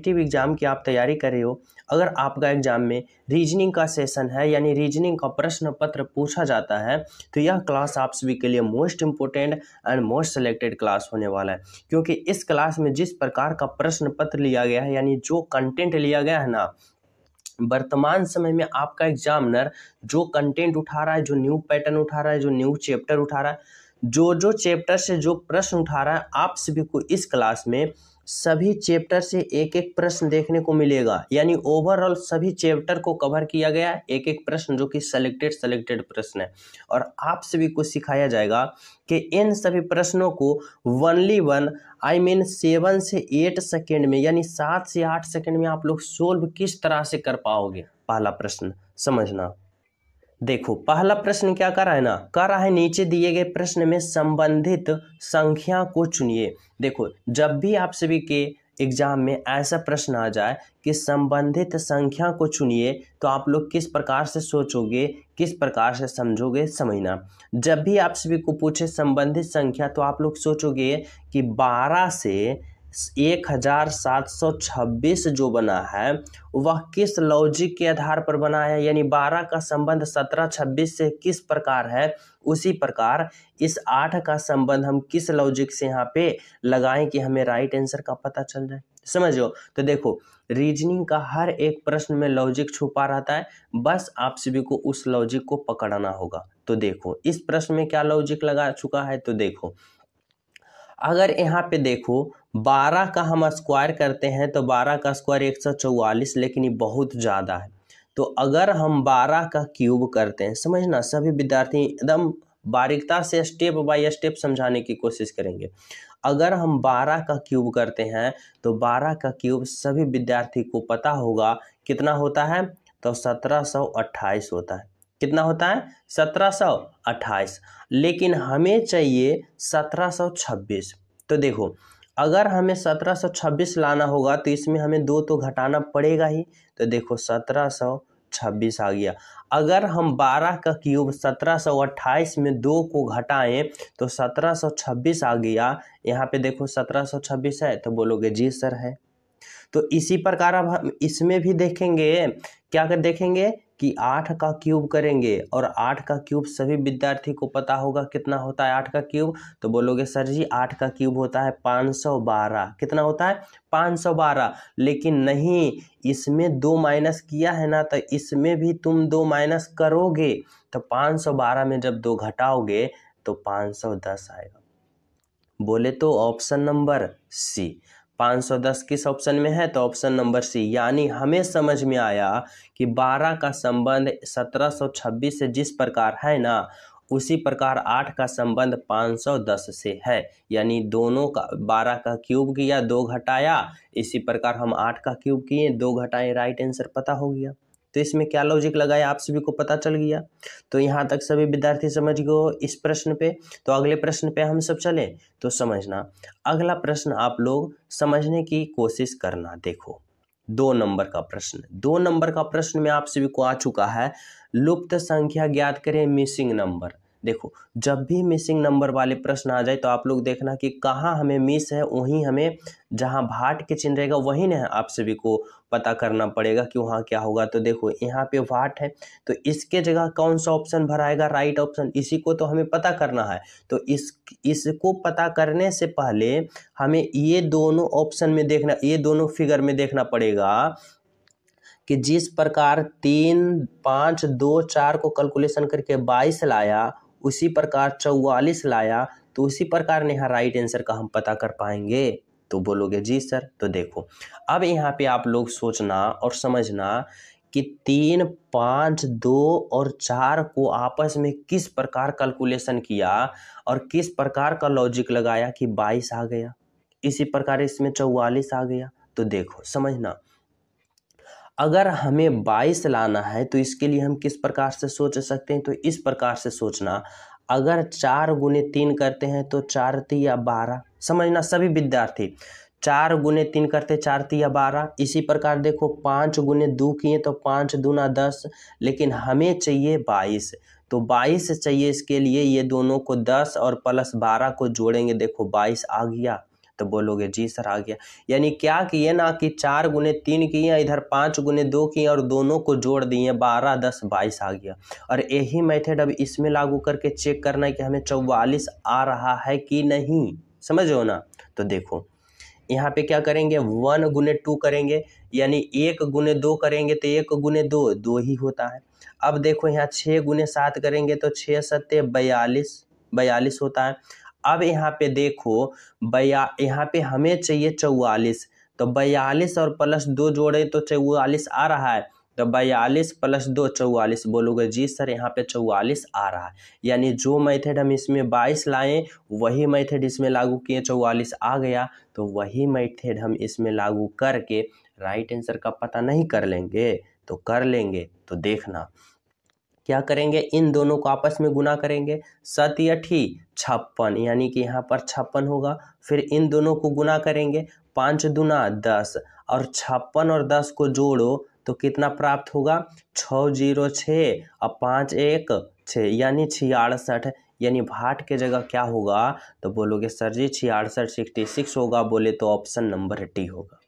competitive exam की आप तैयारी कर रहे हो अगर आपका एग्ज़ाम में रीजनिंग का सेशन है यानी रीजनिंग का प्रश्न पत्र पूछा जाता है तो यह क्लास आप सभी के लिए most important and most selected class होने वाला है क्योंकि इस क्लास में जिस प्रकार का प्रश्न पत्र लिया गया है यानी जो कंटेंट लिया गया है ना वर्तमान समय में आपका एग्जामिनर जो कंटेंट उठा रहा है जो न्यू पैटर्न उठा रहा है जो न्यू चैप्टर उठा रहा है जो जो चैप्टर से जो प्रश्न उठा रहा है आप सभी को इस क्लास में सभी चैप्टर से एक एक प्रश्न देखने को मिलेगा यानी ओवरऑल सभी चैप्टर को कवर किया गया एक एक प्रश्न जो कि सेलेक्टेड सेलेक्टेड प्रश्न है और आप सभी को सिखाया जाएगा कि इन सभी प्रश्नों को only one I mean seven से एट सेकेंड में यानी सात से आठ सेकेंड में आप लोग सोल्व किस तरह से कर पाओगे पहला प्रश्न समझना देखो पहला प्रश्न क्या कर रहा है ना कर रहा है नीचे दिए गए प्रश्न में संबंधित संख्या को चुनिए देखो जब भी आप सभी के एग्जाम में ऐसा प्रश्न आ जाए कि संबंधित संख्या को चुनिए तो आप लोग किस प्रकार से सोचोगे किस प्रकार से समझोगे समझना जब भी आप सभी को पूछे संबंधित संख्या तो आप लोग सोचोगे कि 12 से एक हज़ार सात सौ छब्बीस जो बना है वह किस लॉजिक के आधार पर बना है यानी बारह का संबंध सत्रह छब्बीस से किस प्रकार है उसी प्रकार इस आठ का संबंध हम किस लॉजिक से यहाँ पे लगाएं कि हमें राइट आंसर का पता चल जाए समझो तो देखो रीजनिंग का हर एक प्रश्न में लॉजिक छुपा रहता है बस आप सभी को उस लॉजिक को पकड़ना होगा तो देखो इस प्रश्न में क्या लॉजिक लगा चुका है तो देखो अगर यहाँ पे देखो बारह का हम स्क्वायर करते हैं तो बारह का स्क्वायर एक सौ चौवालीस लेकिन ये बहुत ज़्यादा है तो अगर हम बारह का क्यूब करते हैं समझना सभी विद्यार्थी एकदम बारीकता से स्टेप बाय स्टेप समझाने की कोशिश करेंगे अगर हम बारह का क्यूब करते हैं तो बारह का क्यूब सभी विद्यार्थी को पता होगा कितना होता है तो 1728 होता है कितना होता है 1728 लेकिन हमें चाहिए छब्बीस तो देखो अगर हमें सत्रह सौ छब्बीस लाना होगा तो इसमें हमें दो तो घटाना पड़ेगा ही तो देखो सत्रह सौ छब्बीस आ गया अगर हम बारह का क्यूब सत्रह सौ अट्ठाईस में दो को घटाएं तो सत्रह सौ छब्बीस आ गया यहाँ पे देखो सत्रह सौ छब्बीस है तो बोलोगे जी सर है तो इसी प्रकार अब हम इसमें भी देखेंगे क्या कर देखेंगे कि आठ का क्यूब करेंगे और आठ का क्यूब सभी विद्यार्थी को पता होगा कितना होता है आठ का क्यूब तो बोलोगे सर जी आठ का क्यूब होता है पाँच सौ बारह कितना होता है पाँच सौ बारह लेकिन नहीं इसमें दो माइनस किया है ना तो इसमें भी तुम दो माइनस करोगे तो पाँच सौ बारह में जब दो घटाओगे तो पाँच सौ दस आएगा बोले तो ऑप्शन नंबर सी 510 किस ऑप्शन में है तो ऑप्शन नंबर सी यानी हमें समझ में आया कि 12 का संबंध 1726 से जिस प्रकार है ना उसी प्रकार आठ का संबंध 510 से है यानी दोनों का बारह का क्यूब किया दो घटाया इसी प्रकार हम आठ का क्यूब किए दो घटाए राइट आंसर पता हो गया तो इसमें क्या लॉजिक लगाया आप सभी को पता चल गया तो यहाँ तक सभी विद्यार्थी समझ गए इस प्रश्न पे तो अगले प्रश्न पे हम सब चलें तो समझना अगला प्रश्न आप लोग समझने की कोशिश करना देखो दो नंबर का प्रश्न दो नंबर का प्रश्न में आप सभी को आ चुका है लुप्त संख्या ज्ञात करें मिसिंग नंबर देखो जब भी मिसिंग नंबर वाले प्रश्न आ जाए तो आप लोग देखना कि कहाँ हमें मिस है वहीं हमें जहाँ भाट के चिन्ह रहेगा वहीं ने आप सभी को पता करना पड़ेगा कि वहाँ क्या होगा तो देखो यहाँ पे भाट है तो इसके जगह कौन सा ऑप्शन भराएगा राइट ऑप्शन इसी को तो हमें पता करना है तो इस इसको पता करने से पहले हमें ये दोनों ऑप्शन में देखना ये दोनों फिगर में देखना पड़ेगा कि जिस प्रकार तीन पाँच दो चार को कैलकुलेशन करके बाईस लाया उसी प्रकार चौवालीस लाया तो उसी प्रकार यहाँ राइट आंसर का हम पता कर पाएंगे तो बोलोगे जी सर तो देखो अब यहाँ पे आप लोग सोचना और समझना कि तीन पाँच दो और चार को आपस में किस प्रकार कैलकुलेशन किया और किस प्रकार का लॉजिक लगाया कि बाईस आ गया इसी प्रकार इसमें चौवालीस आ गया तो देखो समझना अगर हमें बाईस लाना है तो इसके लिए हम किस प्रकार से सोच सकते हैं तो इस प्रकार से सोचना अगर चार गुने तीन करते हैं तो चार ती या बारह समझना सभी विद्यार्थी चार गुने तीन करते चार या बारह इसी प्रकार देखो पाँच गुने दो किए तो पाँच दूना दस लेकिन हमें चाहिए बाईस तो बाईस चाहिए इसके लिए ये दोनों को दस और प्लस बारह को जोड़ेंगे देखो बाईस आ गया तो बोलोगे जी सर आ गया यानी क्या किए ना कि चार गुने तीन किए इधर पाँच गुने दो किए और दोनों को जोड़ दिए बारह दस बाईस आ गया और यही मेथड अब इसमें लागू करके चेक करना है कि हमें चौवालीस आ रहा है कि नहीं समझो ना तो देखो यहाँ पे क्या करेंगे वन गुने टू करेंगे यानी एक गुने दो करेंगे तो एक गुने दो दो ही होता है अब देखो यहाँ छः गुने सात करेंगे तो छः सत्य बयालीस बयालीस होता है अब यहाँ पे देखो बया यहाँ पे हमें चाहिए चौवालीस तो बयालीस और प्लस दो जोड़े तो चौवालीस आ रहा है तो बयालीस प्लस दो चौवालीस बोलोगे जी सर यहाँ पे चौवालीस आ रहा है यानी जो मेथड हम इसमें बाईस लाए वही मेथड इसमें लागू किए चौवालीस आ गया तो वही मेथड हम इसमें लागू करके राइट आंसर का पता नहीं कर लेंगे तो कर लेंगे तो देखना क्या करेंगे इन दोनों को आपस में गुना करेंगे सत या ठी छप्पन यानी कि यहाँ पर छप्पन होगा फिर इन दोनों को गुना करेंगे पाँच दुना दस और छप्पन और दस को जोड़ो तो कितना प्राप्त होगा छः जीरो छः और पाँच एक छः यानी छियासठ यानी भाट के जगह क्या होगा तो बोलोगे सर जी छियासठ सिक्सटी सिक्स होगा बोले तो ऑप्शन नंबर टी होगा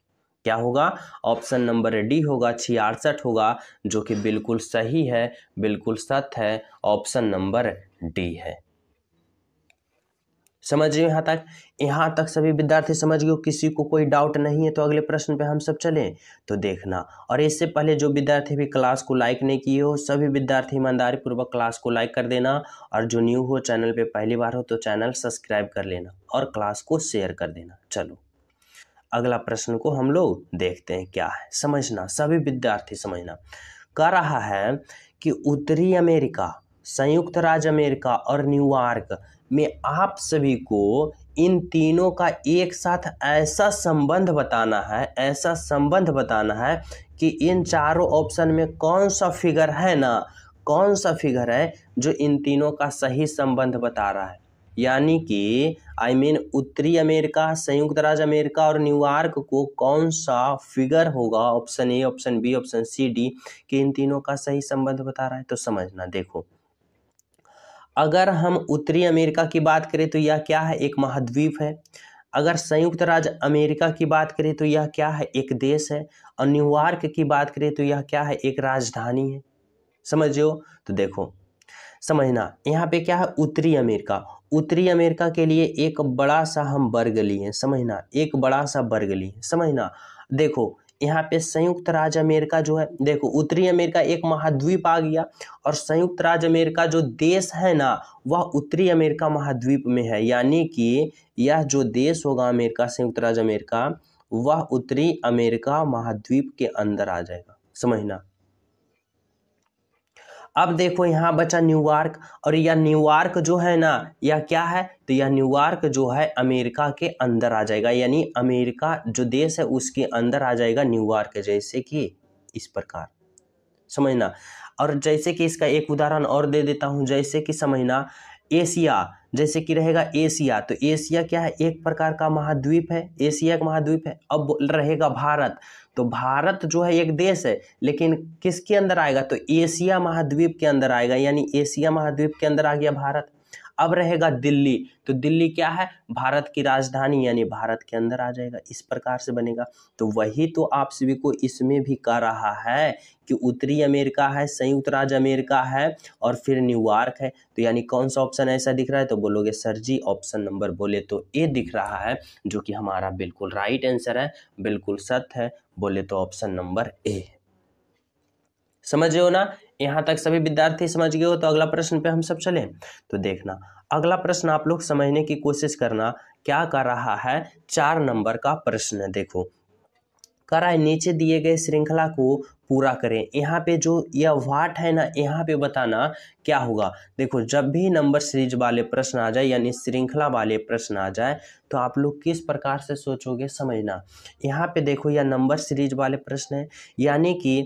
क्या होगा ऑप्शन नंबर डी होगा छियासठ होगा जो कि बिल्कुल सही है बिल्कुल सत्य है ऑप्शन नंबर डी है समझ रहे यहाँ तक यहाँ तक सभी विद्यार्थी समझ गए किसी को कोई डाउट नहीं है तो अगले प्रश्न पे हम सब चलें तो देखना और इससे पहले जो विद्यार्थी भी क्लास को लाइक नहीं किए हो सभी विद्यार्थी ईमानदारी पूर्वक क्लास को लाइक कर देना और जो न्यू हो चैनल पे पहली बार हो तो चैनल सब्सक्राइब कर लेना और क्लास को शेयर कर देना चलो अगला प्रश्न को हम लोग देखते हैं क्या है समझना सभी विद्यार्थी समझना कह रहा है कि उत्तरी अमेरिका संयुक्त राज्य अमेरिका और न्यूयॉर्क में आप सभी को इन तीनों का एक साथ ऐसा संबंध बताना है ऐसा संबंध बताना है कि इन चारों ऑप्शन में कौन सा फिगर है ना कौन सा फिगर है जो इन तीनों का सही संबंध बता रहा है यानी कि आई मीन उत्तरी अमेरिका संयुक्त राज्य अमेरिका और न्यूयॉर्क को कौन सा फिगर होगा option A option B option C D कि इन तीनों का सही संबंध बता रहा है तो समझना देखो अगर हम उत्तरी अमेरिका की बात करें तो यह क्या है एक महाद्वीप है अगर संयुक्त राज्य अमेरिका की बात करें तो यह क्या है एक देश है और न्यूयॉर्क की बात करें तो यह क्या है एक राजधानी है समझो तो देखो समझना यहाँ पे क्या है उत्तरी अमेरिका उत्तरी अमेरिका के लिए एक बड़ा सा हम वर्ग लिए समझना एक बड़ा सा वर्ग लिए समझना देखो यहाँ पे संयुक्त राज्य अमेरिका जो है देखो उत्तरी अमेरिका एक महाद्वीप आ गया और संयुक्त राज्य अमेरिका जो देश है ना वह उत्तरी अमेरिका महाद्वीप में है यानी कि यह जो देश होगा अमेरिका संयुक्त राज्य अमेरिका वह उत्तरी अमेरिका महाद्वीप के अंदर आ जाएगा समझना अब देखो यहाँ बचा न्यूयॉर्क और यह न्यूयॉर्क जो है ना यह क्या है तो यह न्यूयॉर्क जो है अमेरिका के अंदर आ जाएगा यानी अमेरिका जो देश है उसके अंदर आ जाएगा न्यूयॉर्क जैसे कि इस प्रकार समझना और जैसे कि इसका एक उदाहरण और दे देता हूँ जैसे कि समझना एशिया जैसे कि रहेगा एशिया तो एशिया क्या है एक प्रकार का महाद्वीप है एशिया का महाद्वीप है अब रहेगा भारत तो भारत जो है एक देश है लेकिन किसके अंदर आएगा तो एशिया महाद्वीप के अंदर आएगा यानी एशिया महाद्वीप के अंदर आ गया भारत अब रहेगा दिल्ली तो दिल्ली क्या है भारत की राजधानी यानी भारत के अंदर आ जाएगा इस प्रकार से बनेगा तो वही तो आप सभी को इसमें भी कह रहा है कि उत्तरी अमेरिका है संयुक्त राज्य अमेरिका है और फिर न्यूयॉर्क है तो यानी कौन सा ऑप्शन ऐसा दिख रहा है तो बोलोगे सर जी ऑप्शन नंबर बोले तो ए दिख रहा है जो कि हमारा बिल्कुल राइट आंसर है बिल्कुल सत्य है बोले तो ऑप्शन नंबर ए समझ रहे हो ना यहाँ तक सभी विद्यार्थी समझ गए हो तो अगला प्रश्न पे हम सब चलें तो देखना अगला प्रश्न आप लोग समझने की कोशिश करना क्या कर रहा है चार नंबर का प्रश्न देखो कराए नीचे दिए गए श्रृंखला को पूरा करें यहाँ पे जो यह वाट है ना यहाँ पे बताना क्या होगा देखो जब भी नंबर सीरीज वाले प्रश्न आ जाए यानी श्रृंखला वाले प्रश्न आ जाए तो आप लोग किस प्रकार से सोचोगे समझना यहाँ पे देखो यह नंबर सीरीज वाले प्रश्न है यानी कि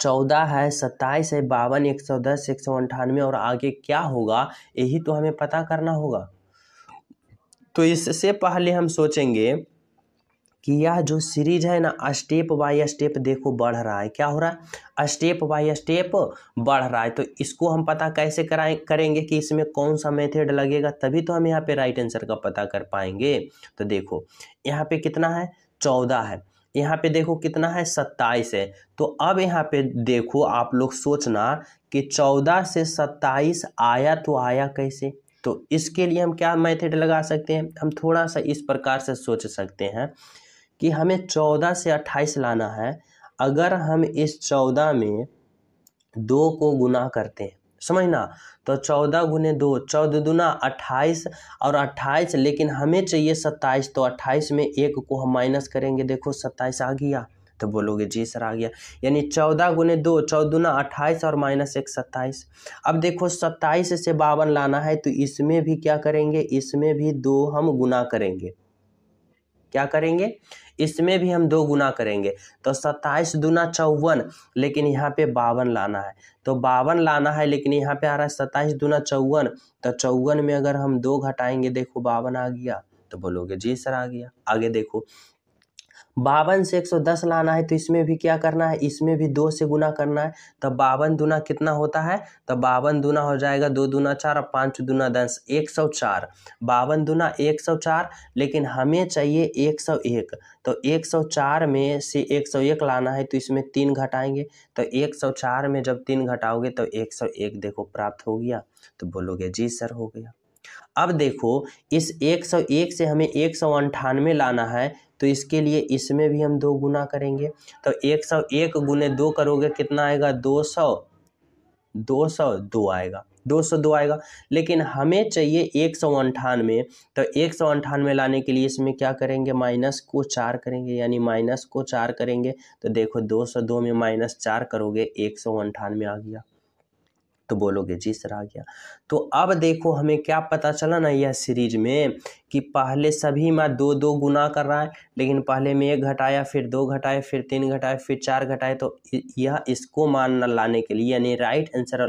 चौदह है सत्ताईस है बावन एक सौ दस एक सौ अंठानवे और आगे क्या होगा यही तो हमें पता करना होगा तो इससे पहले हम सोचेंगे कि यह जो सीरीज है ना स्टेप बाय स्टेप देखो बढ़ रहा है क्या हो रहा है स्टेप बाय स्टेप बढ़ रहा है तो इसको हम पता कैसे कराए करेंगे कि इसमें कौन सा मेथड लगेगा तभी तो हम यहाँ पे राइट आंसर का पता कर पाएंगे तो देखो यहाँ पे कितना है चौदह है यहाँ पे देखो कितना है सत्ताईस है तो अब यहाँ पे देखो आप लोग सोचना कि चौदह से सत्ताईस आया तो आया कैसे तो इसके लिए हम क्या मेथड लगा सकते हैं हम थोड़ा सा इस प्रकार से सोच सकते हैं कि हमें चौदह से अट्ठाईस लाना है अगर हम इस चौदह में दो को गुना करते हैं समझना तो चौदह गुने दो चौदह दुना अट्ठाईस और अट्ठाईस लेकिन हमें चाहिए सत्ताईस तो अट्ठाईस में एक को हम माइनस करेंगे देखो सत्ताईस आ गया तो बोलोगे जी सर आ गया यानी चौदह गुने दो दुना अट्ठाईस और माइनस एक सत्ताईस अब देखो सत्ताईस से बावन लाना है तो इसमें भी क्या करेंगे इसमें भी दो हम गुना करेंगे क्या करेंगे इसमें भी हम दो गुना करेंगे तो सत्ताईस दुना चौवन लेकिन यहाँ पे बावन लाना है तो बावन लाना है लेकिन यहाँ पे आ रहा है सत्ताईस दुना चौवन तो चौवन में अगर हम दो घटाएंगे देखो बावन आ गया तो बोलोगे जी सर आ गया आगे देखो बावन से एक सौ दस लाना है तो इसमें भी क्या करना है इसमें भी दो से गुना करना है तो बावन दुना कितना होता है तो बावन दुना हो जाएगा दो दुना चार और पाँच दुना दस एक सौ चार बावन दुना एक सौ चार लेकिन हमें चाहिए एक सौ एक तो एक सौ चार में से एक सौ एक लाना है तो इसमें तीन घटाएंगे तो एक सौ चार में जब तीन घटाओगे तो एक सौ एक देखो प्राप्त हो गया तो बोलोगे जी सर हो गया अब देखो इस 101 से हमें एक सौ अंठानवे लाना है तो इसके लिए इसमें भी हम दो गुना करेंगे तो 101 गुने दो करोगे कितना आएगा 200 सौ दो आएगा 202 आएगा लेकिन हमें चाहिए एक सौ अंठानवे तो एक सौ अंठानवे लाने के लिए इसमें क्या करेंगे माइनस को चार करेंगे यानी माइनस को चार करेंगे तो देखो 202 में माइनस चार करोगे एक सौ अंठानवे आ गया तो बोलोगे जी सर आ गया तो अब देखो हमें क्या पता चला ना यह सीरीज में कि पहले सभी में दो दो गुना कर रहा है लेकिन पहले में एक घटाया फिर दो घटाए फिर तीन घटाए फिर चार घटाए तो यह इसको मान न लाने के लिए यानी राइट आंसर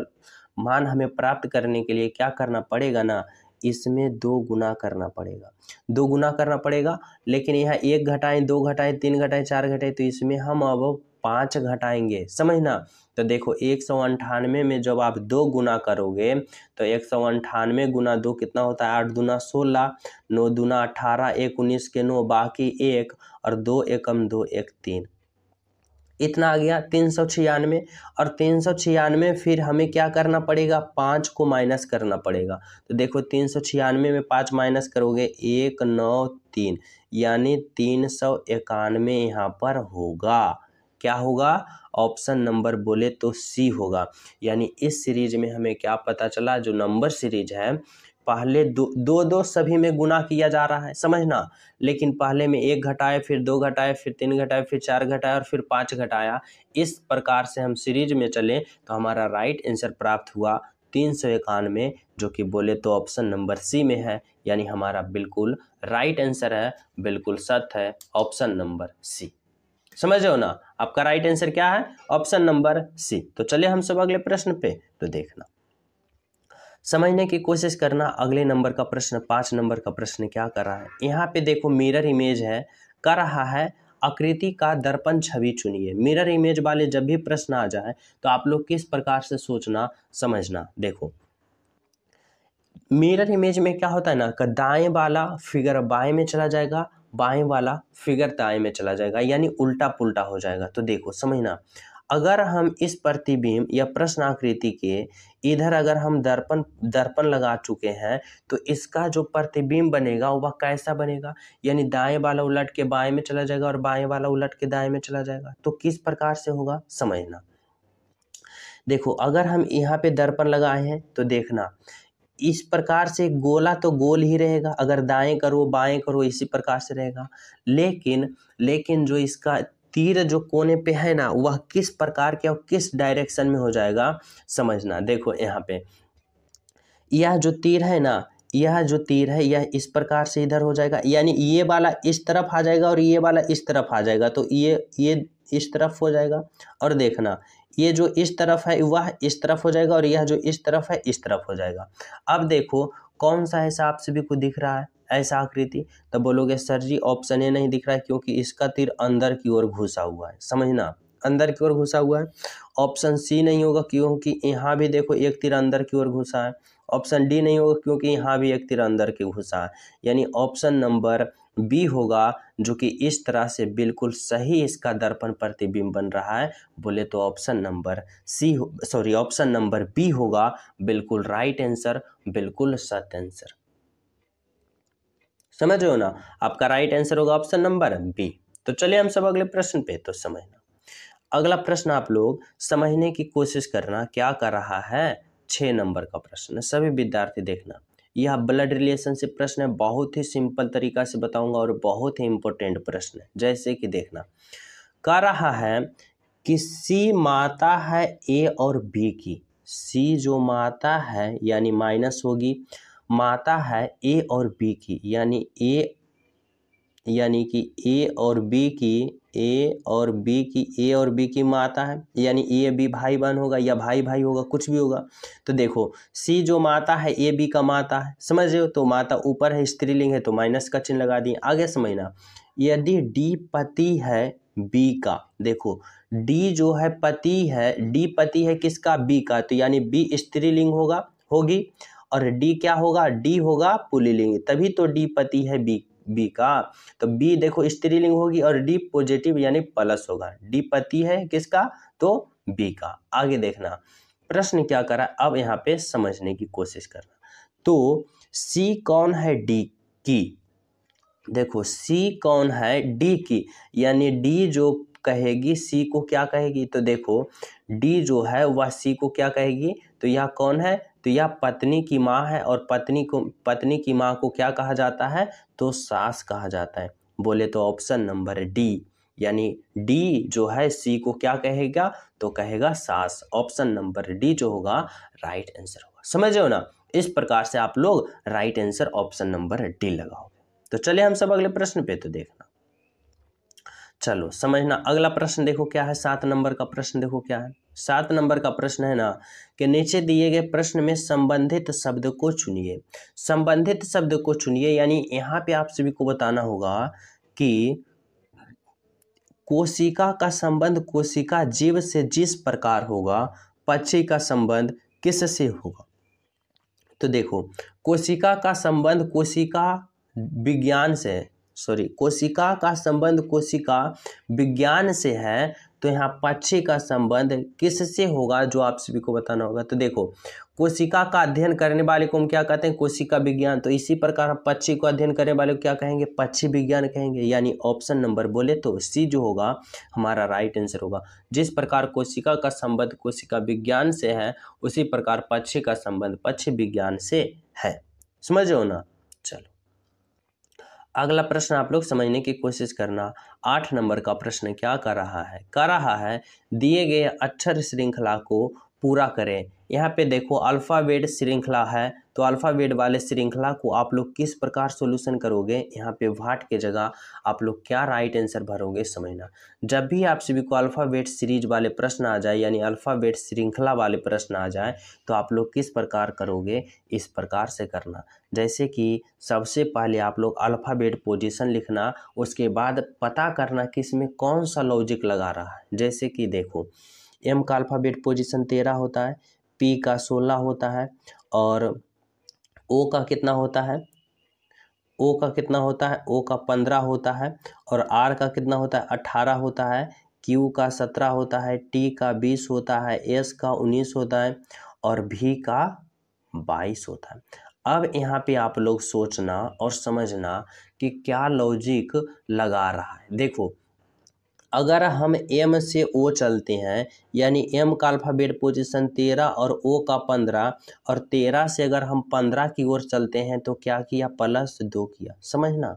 मान हमें प्राप्त करने के लिए क्या करना पड़ेगा ना इसमें दो गुना करना पड़ेगा दो गुना करना पड़ेगा लेकिन यह एक घटाएं दो घटाएं तीन घटाएं चार घटाएं तो इसमें हम अब पाँच घटाएंगे समझना तो देखो एक सौ अंठानवे में जब आप दो गुना करोगे तो एक सौ अंठानवे गुना दो कितना होता है आठ दुना सोलह नौ दुना अठारह एक उन्नीस के नौ बाकी एक और दो एकम दो एक तीन इतना आ गया तीन सौ छियानवे और तीन सौ छियानवे फिर हमें क्या करना पड़ेगा पाँच को माइनस करना पड़ेगा तो देखो तीन सौ छियानवे में पाँच माइनस करोगे एक नौ तीन यानी तीन सौ इक्यानवे यहाँ पर होगा क्या होगा ऑप्शन नंबर बोले तो सी होगा यानी इस सीरीज में हमें क्या पता चला जो नंबर सीरीज है पहले दो दो दो सभी में गुना किया जा रहा है समझना लेकिन पहले में एक घटाए फिर दो घटाए फिर तीन घटाए फिर चार घटाए और फिर पाँच घटाया इस प्रकार से हम सीरीज में चले तो हमारा राइट आंसर प्राप्त हुआ तीन सौ इक्यानवे जो कि बोले तो ऑप्शन नंबर सी में है यानी हमारा बिल्कुल राइट आंसर है बिल्कुल सत्य है ऑप्शन नंबर सी समझ रहे हो ना आपका राइट आंसर क्या है ऑप्शन नंबर सी तो चलिए हम सब अगले प्रश्न पे तो देखना समझने की कोशिश करना अगले नंबर का प्रश्न पांच नंबर का प्रश्न क्या कर रहा है यहाँ पे देखो मिरर इमेज है कर रहा है आकृति का दर्पण छवि चुनिए मिरर इमेज वाले जब भी प्रश्न आ जाए तो आप लोग किस प्रकार से सोचना समझना देखो मिरर इमेज में क्या होता है ना दाएं वाला फिगर बाएं में चला जाएगा बाएं वाला फिगर दाएं में चला जाएगा यानी उल्टा पुल्टा हो जाएगा तो देखो समझना अगर हम इस प्रतिबिंब या प्रश्न आकृति के इधर अगर हम दर्पण दर्पण लगा चुके हैं तो इसका जो प्रतिबिंब बनेगा वह कैसा बनेगा यानी दाएं वाला उलट के बाएं में चला जाएगा और बाएं वाला उलट के दाएं में चला जाएगा तो किस प्रकार से होगा समझना देखो अगर हम यहाँ पे दर्पण लगाए हैं तो देखना इस प्रकार से गोला तो गोल ही रहेगा अगर दाएं करो बाएं करो इसी प्रकार से रहेगा लेकिन लेकिन जो इसका तीर जो कोने पे है ना वह किस प्रकार के और किस डायरेक्शन में हो जाएगा समझना देखो यहाँ पे यह जो तीर है ना यह जो तीर है यह इस प्रकार से इधर हो जाएगा यानी ये वाला इस तरफ आ जाएगा और ये वाला इस तरफ आ जाएगा तो ये ये इस तरफ हो जाएगा और देखना ये जो इस तरफ है वह इस तरफ हो जाएगा और यह जो इस तरफ है इस तरफ हो जाएगा अब देखो कौन सा ऐसा आप सभी को दिख रहा है ऐसा आकृति तो बोलोगे सर जी ऑप्शन ए नहीं दिख रहा है क्योंकि इसका तीर अंदर की ओर घुसा हुआ है समझना अंदर की ओर घुसा हुआ है ऑप्शन सी नहीं होगा क्योंकि यहाँ भी देखो एक तीर अंदर की ओर घुसा है ऑप्शन डी नहीं होगा क्योंकि यहाँ भी एक तीर अंदर की घुसा है यानी ऑप्शन नंबर बी होगा जो कि इस तरह से बिल्कुल सही इसका दर्पण प्रतिबिंब बन रहा है बोले तो option number C sorry option number B होगा बिल्कुल राइट आंसर बिल्कुल सत्य आंसर समझ रहे हो ना आपका राइट आंसर होगा ऑप्शन नंबर बी तो चलिए हम सब अगले प्रश्न पे तो समझना अगला प्रश्न आप लोग समझने की कोशिश करना क्या कर रहा है छ नंबर का प्रश्न सभी विद्यार्थी देखना यह ब्लड रिलेशनशिप प्रश्न है बहुत ही सिंपल तरीका से बताऊंगा और बहुत ही इंपॉर्टेंट प्रश्न है जैसे कि देखना कह रहा है कि सी माता है ए और बी की सी जो माता है यानी माइनस होगी माता है ए और बी की यानी ए यानी कि ए और बी की ए और बी की ए और बी की माँ आता है यानी ए बी भाई बहन होगा या भाई भाई होगा कुछ भी होगा तो देखो सी जो माता है ए बी का माता है समझ रहे हो तो माता ऊपर है स्त्रीलिंग है तो माइनस का चिन्ह लगा दिए आगे समझना यदि डी पति है बी का देखो डी जो है पति है डी पति है किसका बी का तो यानी बी स्त्रीलिंग होगा होगी और डी क्या होगा डी होगा पुलिलिंग तभी तो डी पति है बी बी का तो बी देखो स्त्रीलिंग होगी और डी पॉजिटिव यानी प्लस होगा डी पति है किसका तो बी का आगे देखना प्रश्न क्या करा अब यहाँ पे समझने की कोशिश करना तो सी कौन है डी की देखो सी कौन है डी की यानी डी जो कहेगी सी को क्या कहेगी तो देखो डी जो है वह सी को क्या कहेगी तो यह कौन है तो यह पत्नी की माँ है और पत्नी को पत्नी की माँ को क्या कहा जाता है तो सास कहा जाता है बोले तो ऑप्शन नंबर डी यानी डी जो है सी को क्या कहेगा तो कहेगा सास ऑप्शन नंबर डी जो होगा राइट आंसर होगा समझे हो ना इस प्रकार से आप लोग right answer option number D लगाओगे तो चलिए हम सब अगले प्रश्न पे तो देखना चलो समझना अगला प्रश्न देखो क्या है सात नंबर का प्रश्न देखो क्या है सात नंबर का प्रश्न है ना कि नीचे दिए गए प्रश्न में संबंधित शब्द को चुनिए संबंधित शब्द को चुनिए यानी यहाँ पे आप सभी को बताना होगा कि कोशिका का संबंध कोशिका जीव से जिस प्रकार होगा पक्षी का संबंध किस से होगा तो देखो कोशिका का संबंध कोशिका विज्ञान से सॉरी कोशिका का संबंध कोशिका विज्ञान से है तो यहाँ पक्षी का संबंध किससे होगा जो आप सभी को बताना होगा तो देखो कोशिका का अध्ययन करने वाले को हम क्या कहते हैं कोशिका विज्ञान तो इसी प्रकार हम पक्षी को अध्ययन करने वाले को क्या कहेंगे पक्षी विज्ञान कहेंगे यानी ऑप्शन नंबर बोले तो सी जो होगा हमारा राइट आंसर होगा जिस प्रकार कोशिका का संबंध कोशिका विज्ञान से है उसी प्रकार पक्षी का संबंध पक्षी विज्ञान से है समझो ना चलो अगला प्रश्न आप लोग समझने की कोशिश करना आठ नंबर का प्रश्न क्या कर रहा है कर रहा है दिए गए अक्षर श्रृंखला को पूरा करें यहाँ पे देखो अल्फ़ाबेट श्रृंखला है तो अल्फ़ाबेट वाले श्रृंखला को आप लोग किस प्रकार सोल्यूशन करोगे यहाँ पे वाट के जगह आप लोग क्या राइट आंसर भरोगे समझना जब भी आप सभी को अल्फ़ाबेट सीरीज वाले प्रश्न आ जाए यानी अल्फ़ाबेट श्रृंखला वाले प्रश्न आ जाए तो आप लोग किस प्रकार करोगे इस प्रकार से करना जैसे कि सबसे पहले आप लोग अल्फ़ाबेट पोजिशन लिखना उसके बाद पता करना कि इसमें कौन सा लॉजिक लगा रहा है जैसे कि देखो एम का अल्फ़ाबेट पोजिशन तेरह होता है पी का सोलह होता है और ओ का कितना होता है ओ का कितना होता है ओ का पंद्रह होता है और आर का कितना होता है अट्ठारह होता है क्यू का सत्रह होता है टी का बीस होता है एस का उन्नीस होता है और भी का बाईस होता है अब यहाँ पे आप लोग सोचना और समझना कि क्या लॉजिक लगा रहा है देखो अगर हम एम से ओ चलते हैं यानी एम का अल्फ़ाबेट पोजीशन तेरह और ओ का पंद्रह और तेरह से अगर हम पंद्रह की ओर चलते हैं तो क्या किया प्लस दो किया समझना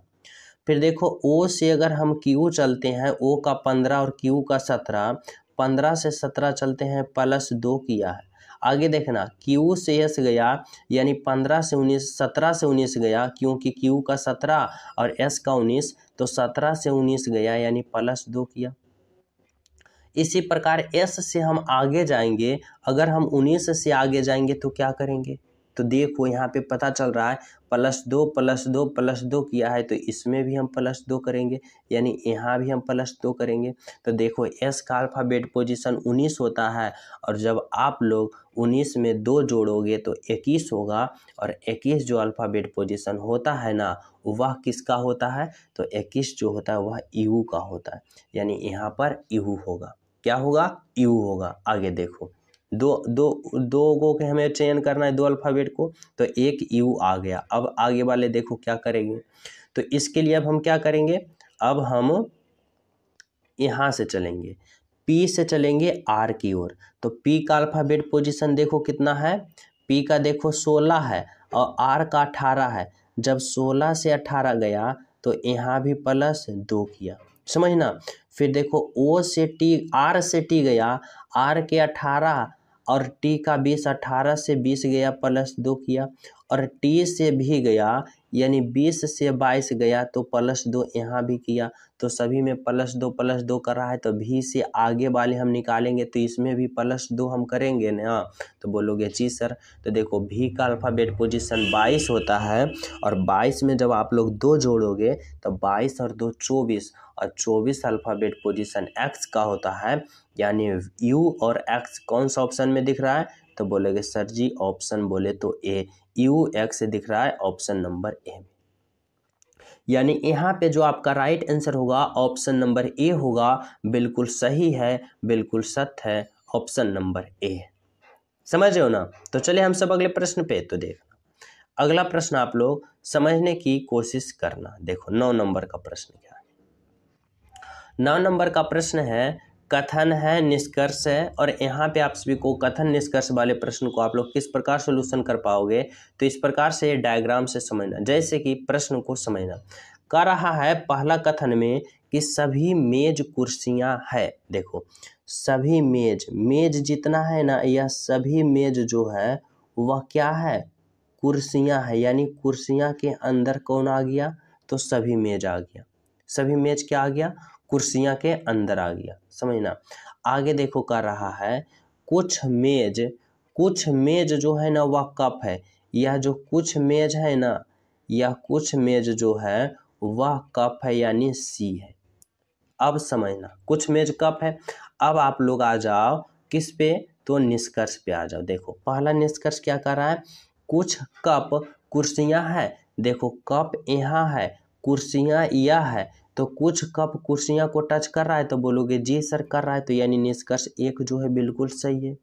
फिर देखो ओ से अगर हम क्यू चलते हैं ओ का पंद्रह और क्यू का सत्रह पंद्रह से सत्रह चलते हैं प्लस दो किया है आगे देखना क्यू से एस गया यानी पंद्रह से उन्नीस सत्रह से उन्नीस गया क्योंकि क्यू का सत्रह और एस का उन्नीस तो सत्रह से उन्नीस गया यानी प्लस दो किया इसी प्रकार एस से हम आगे जाएंगे अगर हम उन्नीस से आगे जाएंगे तो क्या करेंगे तो देखो यहाँ पे पता चल रहा है प्लस दो प्लस दो प्लस दो किया है तो इसमें भी हम प्लस दो करेंगे यानी यहाँ भी हम प्लस दो करेंगे तो देखो एस का अल्फ़ाबेट पोजिशन उन्नीस होता है और जब आप लोग उन्नीस में दो जोड़ोगे तो इक्कीस होगा और इक्कीस जो अल्फ़ाबेट पोजिशन होता है ना वह किसका होता है तो इक्कीस जो होता है वह यू का होता है यानी यहाँ पर यू होगा क्या होगा यू होगा आगे देखो दो दो दो गो के हमें चयन करना है दो अल्फ़ाबेट को तो एक यू आ गया अब आगे वाले देखो क्या करेंगे तो इसके लिए अब हम क्या करेंगे अब हम यहाँ से चलेंगे पी से चलेंगे आर की ओर तो पी का अल्फ़ाबेट पोजीशन देखो कितना है पी का देखो सोलह है और आर का अठारह है जब सोलह से अठारह गया तो यहाँ भी प्लस दो किया समझना फिर देखो ओ से टी आर से टी गया आर के अठारह और टी का बीस अठारह से बीस गया प्लस दो किया और टी से भी गया यानी बीस से बाईस गया तो प्लस दो यहाँ भी किया तो सभी में प्लस दो प्लस दो कर रहा है तो भी से आगे वाले हम निकालेंगे तो इसमें भी प्लस दो हम करेंगे ना तो बोलोगे जी सर तो देखो भी का अल्फ़ाबेट पोजीशन बाईस होता है और बाईस में जब आप लोग दो जोड़ोगे तो बाईस और दो चौबीस और चौबीस अल्फ़ाबेट पोजीशन एक्स का होता है यानी यू और एक्स कौन सा ऑप्शन में दिख रहा है तो बोलेगे सर जी ऑप्शन बोले तो ए यू एक्स दिख रहा है ऑप्शन नंबर ए यानी यहाँ पे जो आपका राइट आंसर होगा ऑप्शन नंबर ए होगा बिल्कुल सही है बिल्कुल सत्य है ऑप्शन नंबर ए समझ रहे हो ना तो चलिए हम सब अगले प्रश्न पे तो देखना अगला प्रश्न आप लोग समझने की कोशिश करना देखो नौ नंबर का प्रश्न क्या नौ नंबर का प्रश्न है कथन है निष्कर्ष है और यहाँ पे आप सभी को कथन निष्कर्ष वाले प्रश्न को आप लोग किस प्रकार सोल्यूशन कर पाओगे तो इस प्रकार से डायग्राम से समझना जैसे कि प्रश्न को समझना कह रहा है पहला कथन में कि सभी मेज कुर्सियाँ है देखो सभी मेज मेज जितना है ना यह सभी मेज जो है वह क्या है कुर्सियाँ है यानी कुर्सियाँ के अंदर कौन आ गया तो सभी मेज आ गया सभी मेज क्या आ गया कुर्सियाँ के अंदर आ गया समझना आगे देखो कह रहा है कुछ मेज कुछ मेज जो है ना वह कप है यह जो कुछ मेज है ना यह कुछ मेज जो है वह कप है यानी सी है अब समझना कुछ मेज कप है अब आप लोग आ जाओ किस पे तो निष्कर्ष पे आ जाओ देखो पहला निष्कर्ष क्या कर रहा है कुछ कप कुर्सियां है देखो कप यहाँ है कुर्सियां यह है तो कुछ कप कुर्सियाँ को टच कर रहा है तो बोलोगे जी सर कर रहा है तो यानी निष्कर्ष एक जो है बिल्कुल सही है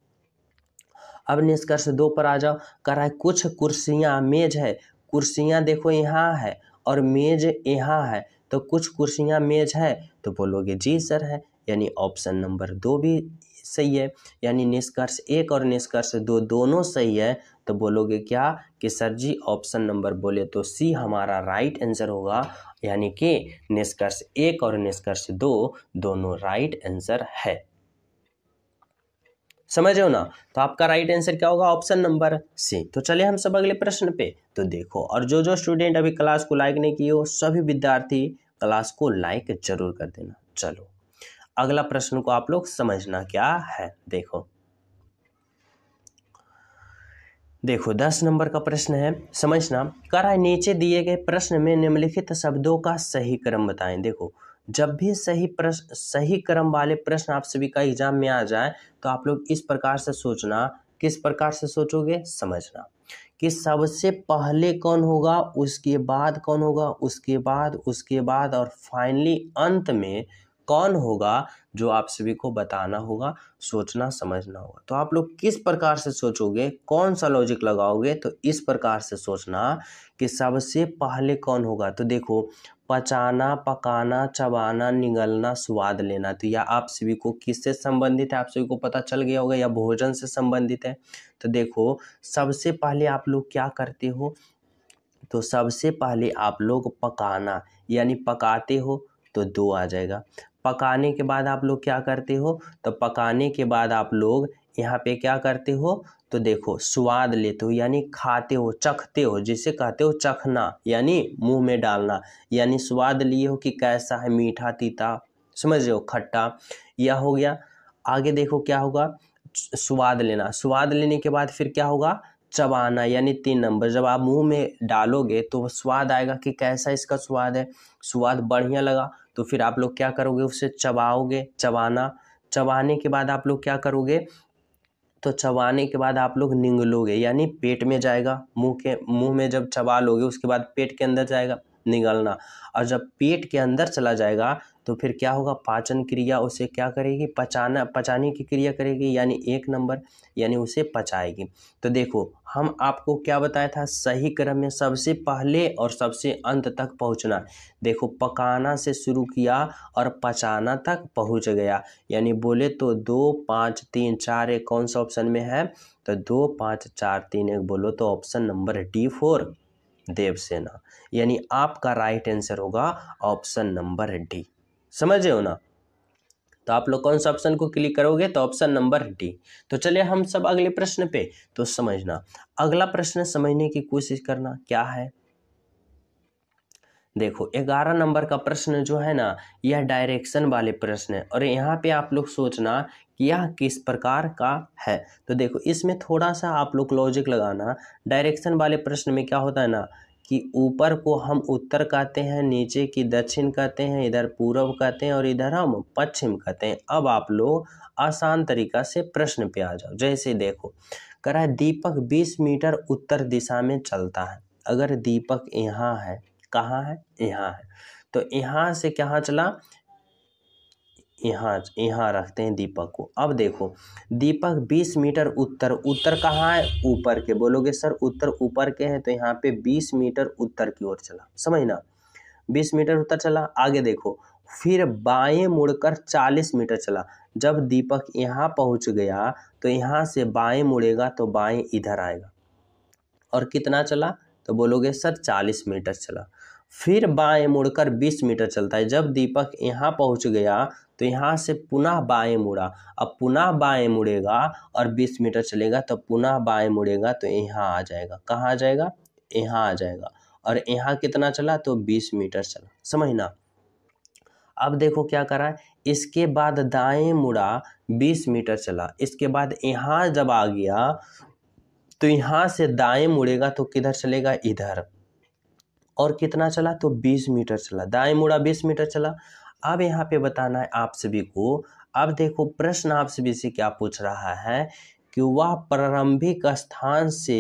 अब निष्कर्ष दो पर आ जाओ कर रहा है कुछ कुर्सियाँ मेज है कुर्सियाँ देखो यहाँ है और मेज यहाँ है तो कुछ कुर्सियाँ मेज है तो बोलोगे जी सर है यानी ऑप्शन नंबर दो भी सही है यानी निष्कर्ष एक और निष्कर्ष दो दोनों सही है तो बोलोगे क्या कि सर जी ऑप्शन नंबर बोले तो सी हमारा राइट आंसर होगा यानी कि निष्कर्ष एक और निष्कर्ष दो दोनों राइट आंसर है समझ रहे हो ना तो आपका राइट आंसर क्या होगा ऑप्शन नंबर सी तो चले हम सब अगले प्रश्न पे तो देखो और जो जो स्टूडेंट अभी क्लास को लाइक नहीं किए हो सभी विद्यार्थी क्लास को लाइक जरूर कर देना चलो अगला प्रश्न को आप लोग समझना क्या है देखो देखो दस नंबर का प्रश्न है समझना कराए नीचे दिए गए प्रश्न में निम्नलिखित शब्दों का सही क्रम बताएं देखो जब भी सही प्रश्न सही क्रम वाले प्रश्न आप सभी का एग्जाम में आ जाए तो आप लोग इस प्रकार से सोचना किस प्रकार से सोचोगे समझना कि सबसे पहले कौन होगा उसके बाद कौन होगा उसके बाद उसके बाद और फाइनली अंत में कौन होगा जो आप सभी को बताना होगा सोचना समझना होगा तो आप लोग किस प्रकार से सोचोगे कौन सा लॉजिक लगाओगे तो इस प्रकार से सोचना कि सबसे पहले कौन होगा तो देखो पचाना पकाना चबाना निगलना स्वाद लेना तो यह आप सभी को किससे संबंधित है आप सभी को पता चल गया होगा या भोजन से संबंधित है तो देखो सबसे पहले आप लोग क्या करते हो तो सबसे पहले आप लोग पकाना यानी पकाते हो तो दो आ जाएगा पकाने के बाद आप लोग क्या करते हो तो पकाने के बाद आप लोग यहाँ पे क्या करते हो तो देखो स्वाद लेते हो यानी खाते हो चखते हो जिसे कहते हो चखना यानी मुंह में डालना यानी स्वाद लिए हो कि कैसा है मीठा तीता समझ रहे हो खट्टा यह हो गया आगे देखो क्या होगा स्वाद लेना स्वाद लेने के बाद फिर क्या होगा चबाना यानी तीन नंबर जब आप मुंह में डालोगे तो स्वाद आएगा कि कैसा इसका स्वाद है स्वाद बढ़िया लगा तो फिर आप लोग क्या करोगे उसे चबाओगे चबाना चबाने के बाद आप लोग क्या करोगे तो चबाने के बाद आप लोग निगलोगे यानी पेट में जाएगा मुंह के मुंह में जब चबा लोगे उसके बाद पेट के अंदर जाएगा निगलना और जब पेट के अंदर चला जाएगा तो फिर क्या होगा पाचन क्रिया उसे क्या करेगी पचाना पचाने की क्रिया करेगी यानी एक नंबर यानी उसे पचाएगी तो देखो हम आपको क्या बताया था सही क्रम में सबसे पहले और सबसे अंत तक पहुंचना देखो पकाना से शुरू किया और पचाना तक पहुंच गया यानी बोले तो दो पाँच तीन चार एक कौन सा ऑप्शन में है तो दो पाँच चार तीन एक बोलो तो option number D four Devsena यानी आपका राइट आंसर होगा ऑप्शन नंबर डी समझे हो ना तो आप लोग कौन सा ऑप्शन को क्लिक करोगे तो ऑप्शन नंबर डी तो चलिए हम सब अगले प्रश्न पे तो समझना अगला प्रश्न समझने की कोशिश करना क्या है देखो ग्यारह नंबर का प्रश्न जो है ना यह डायरेक्शन वाले प्रश्न है और यहाँ पे आप लोग सोचना कि यह किस प्रकार का है तो देखो इसमें थोड़ा सा आप लोग लॉजिक लगाना डायरेक्शन वाले प्रश्न में क्या होता है ना कि ऊपर को हम उत्तर कहते हैं नीचे की दक्षिण कहते हैं इधर पूर्व कहते हैं और इधर हम पश्चिम कहते हैं अब आप लोग आसान तरीका से प्रश्न पे आ जाओ जैसे देखो कह दीपक बीस मीटर उत्तर दिशा में चलता है अगर दीपक यहाँ है कहाँ है यहाँ है तो यहाँ से कहाँ चला यहाँ यहाँ रखते हैं दीपक को अब देखो दीपक 20 मीटर उत्तर उत्तर कहाँ है ऊपर के बोलोगे सर उत्तर ऊपर के हैं तो यहाँ पे 20 मीटर उत्तर की ओर चला समझना 20 मीटर उत्तर चला आगे देखो फिर बाएं मुड़कर 40 मीटर चला जब दीपक यहाँ पहुँच गया तो यहाँ से बाएं मुड़ेगा तो बाएं इधर आएगा और कितना चला तो बोलोगे सर चालीस मीटर चला फिर बाएं मुड़कर 20 मीटर चलता है जब दीपक यहाँ पहुँच गया तो यहाँ से पुनः बाएं मुड़ा अब पुनः बाएं मुड़ेगा और 20 मीटर चलेगा तो पुनः बाएं मुड़ेगा तो यहाँ आ जाएगा कहाँ आ जाएगा यहाँ आ जाएगा और यहाँ कितना चला तो 20 मीटर चला समझना अब देखो क्या करा है इसके बाद दाएं मुड़ा 20 मीटर चला इसके बाद यहाँ जब आ गया तो यहाँ से दाएं मुड़ेगा तो किधर चलेगा इधर और कितना चला तो 20 मीटर चला दाएं मुड़ा 20 मीटर चला अब यहाँ पे बताना है आप सभी को अब देखो प्रश्न आप सभी से क्या पूछ रहा है कि वह प्रारंभिक स्थान से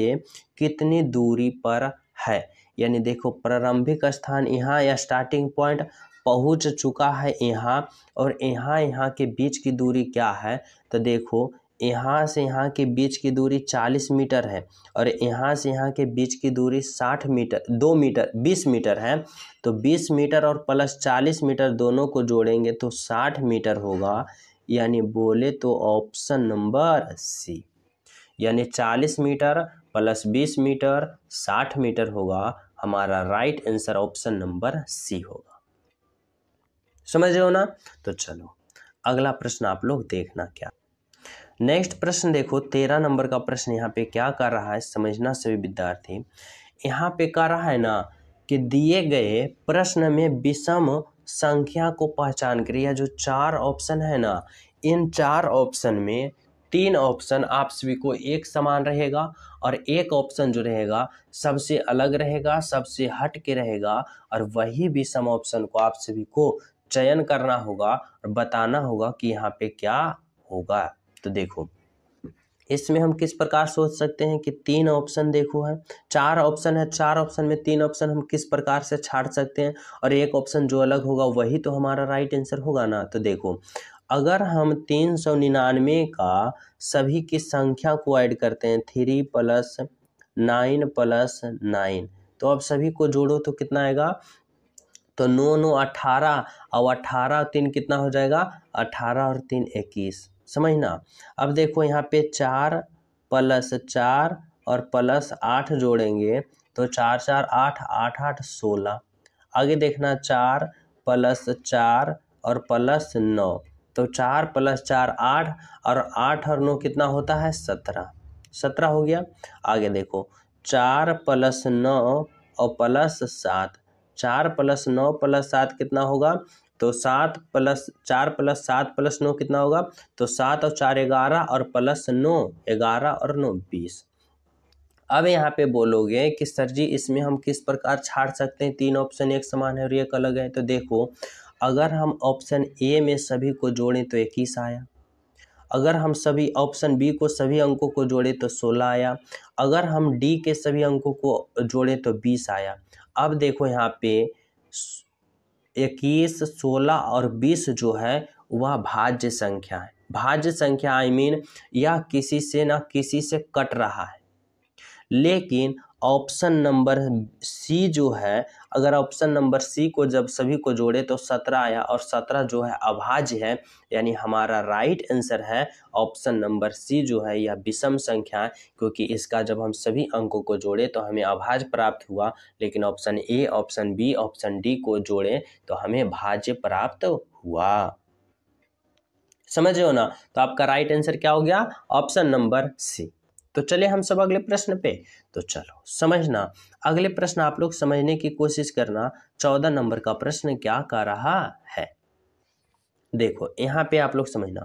कितनी दूरी पर है यानी देखो प्रारंभिक स्थान यहाँ या स्टार्टिंग पॉइंट पहुँच चुका है यहाँ और यहाँ यहाँ के बीच की दूरी क्या है तो देखो यहाँ से यहाँ के बीच की दूरी चालीस मीटर है और यहाँ से यहाँ के बीच की दूरी साठ मीटर दो मीटर बीस मीटर है तो बीस मीटर और प्लस चालीस मीटर दोनों को जोड़ेंगे तो साठ मीटर होगा यानी बोले तो ऑप्शन नंबर सी यानी चालीस मीटर प्लस बीस मीटर साठ मीटर होगा हमारा right answer option number C होगा समझ रहे हो ना तो चलो अगला प्रश्न आप लोग देखना क्या नेक्स्ट प्रश्न देखो तेरह नंबर का प्रश्न यहाँ पे क्या कर रहा है समझना सभी विद्यार्थी यहाँ पे कर रहा है ना कि दिए गए प्रश्न में विषम संख्या को पहचान करिए जो चार ऑप्शन है ना इन चार ऑप्शन में तीन ऑप्शन आप सभी को एक समान रहेगा और एक ऑप्शन जो रहेगा सबसे अलग रहेगा सबसे हट के रहेगा और वही विषम ऑप्शन को आप सभी को चयन करना होगा और बताना होगा कि यहाँ पे क्या होगा तो देखो इसमें हम किस प्रकार सोच सकते हैं कि तीन ऑप्शन देखो है चार ऑप्शन है चार ऑप्शन में तीन ऑप्शन हम किस प्रकार से छाट सकते हैं और एक ऑप्शन जो अलग होगा वही तो हमारा राइट आंसर होगा ना तो देखो अगर हम तीन सौ निन्यानवे का सभी की संख्या को ऐड करते हैं three plus nine plus nine तो अब सभी को जोड़ो तो कितना आएगा तो नौ नौ अठारह और अठारह तीन कितना हो जाएगा अठारह और तीन इक्कीस समझना अब देखो यहाँ पे चार प्लस चार और प्लस आठ जोड़ेंगे तो चार चार आठ आठ आठ सोलह आगे देखना चार प्लस चार और प्लस नौ तो चार प्लस चार आठ और आठ और नौ कितना होता है सत्रह सत्रह हो गया आगे देखो चार प्लस नौ और प्लस सात चार प्लस नौ प्लस सात कितना होगा तो सात प्लस चार प्लस सात प्लस नौ कितना होगा तो सात और चार ग्यारह और प्लस नौ ग्यारह और नौ बीस अब यहाँ पे बोलोगे कि सर जी इसमें हम किस प्रकार छाड़ सकते हैं तीन ऑप्शन एक समान है और एक अलग है तो देखो अगर हम ऑप्शन ए में सभी को जोड़ें तो इक्कीस आया अगर हम सभी ऑप्शन बी को सभी अंकों को जोड़ें तो सोलह आया अगर हम डी के सभी अंकों को जोड़ें तो बीस आया अब देखो यहाँ पे इक्कीस सोलह और बीस जो है वह भाज्य संख्या है भाज्य संख्या आई I मीन mean, यह किसी से ना किसी से कट रहा है लेकिन ऑप्शन नंबर सी जो है अगर ऑप्शन नंबर सी को जब सभी को जोड़े तो सत्रह आया और सत्रह जो है अभाज्य है यानी हमारा राइट आंसर है ऑप्शन नंबर सी जो है यह विषम संख्या क्योंकि इसका जब हम सभी अंकों को जोड़े तो हमें अभाज्य प्राप्त हुआ लेकिन option A option B option D को जोड़े तो हमें भाज्य प्राप्त हुआ समझ रहे हो ना तो आपका राइट आंसर क्या हो गया ऑप्शन नंबर सी तो चले हम सब अगले प्रश्न पे तो चलो समझना अगले प्रश्न आप लोग समझने की कोशिश करना चौदह नंबर का प्रश्न क्या कह रहा है देखो यहाँ पे आप लोग समझना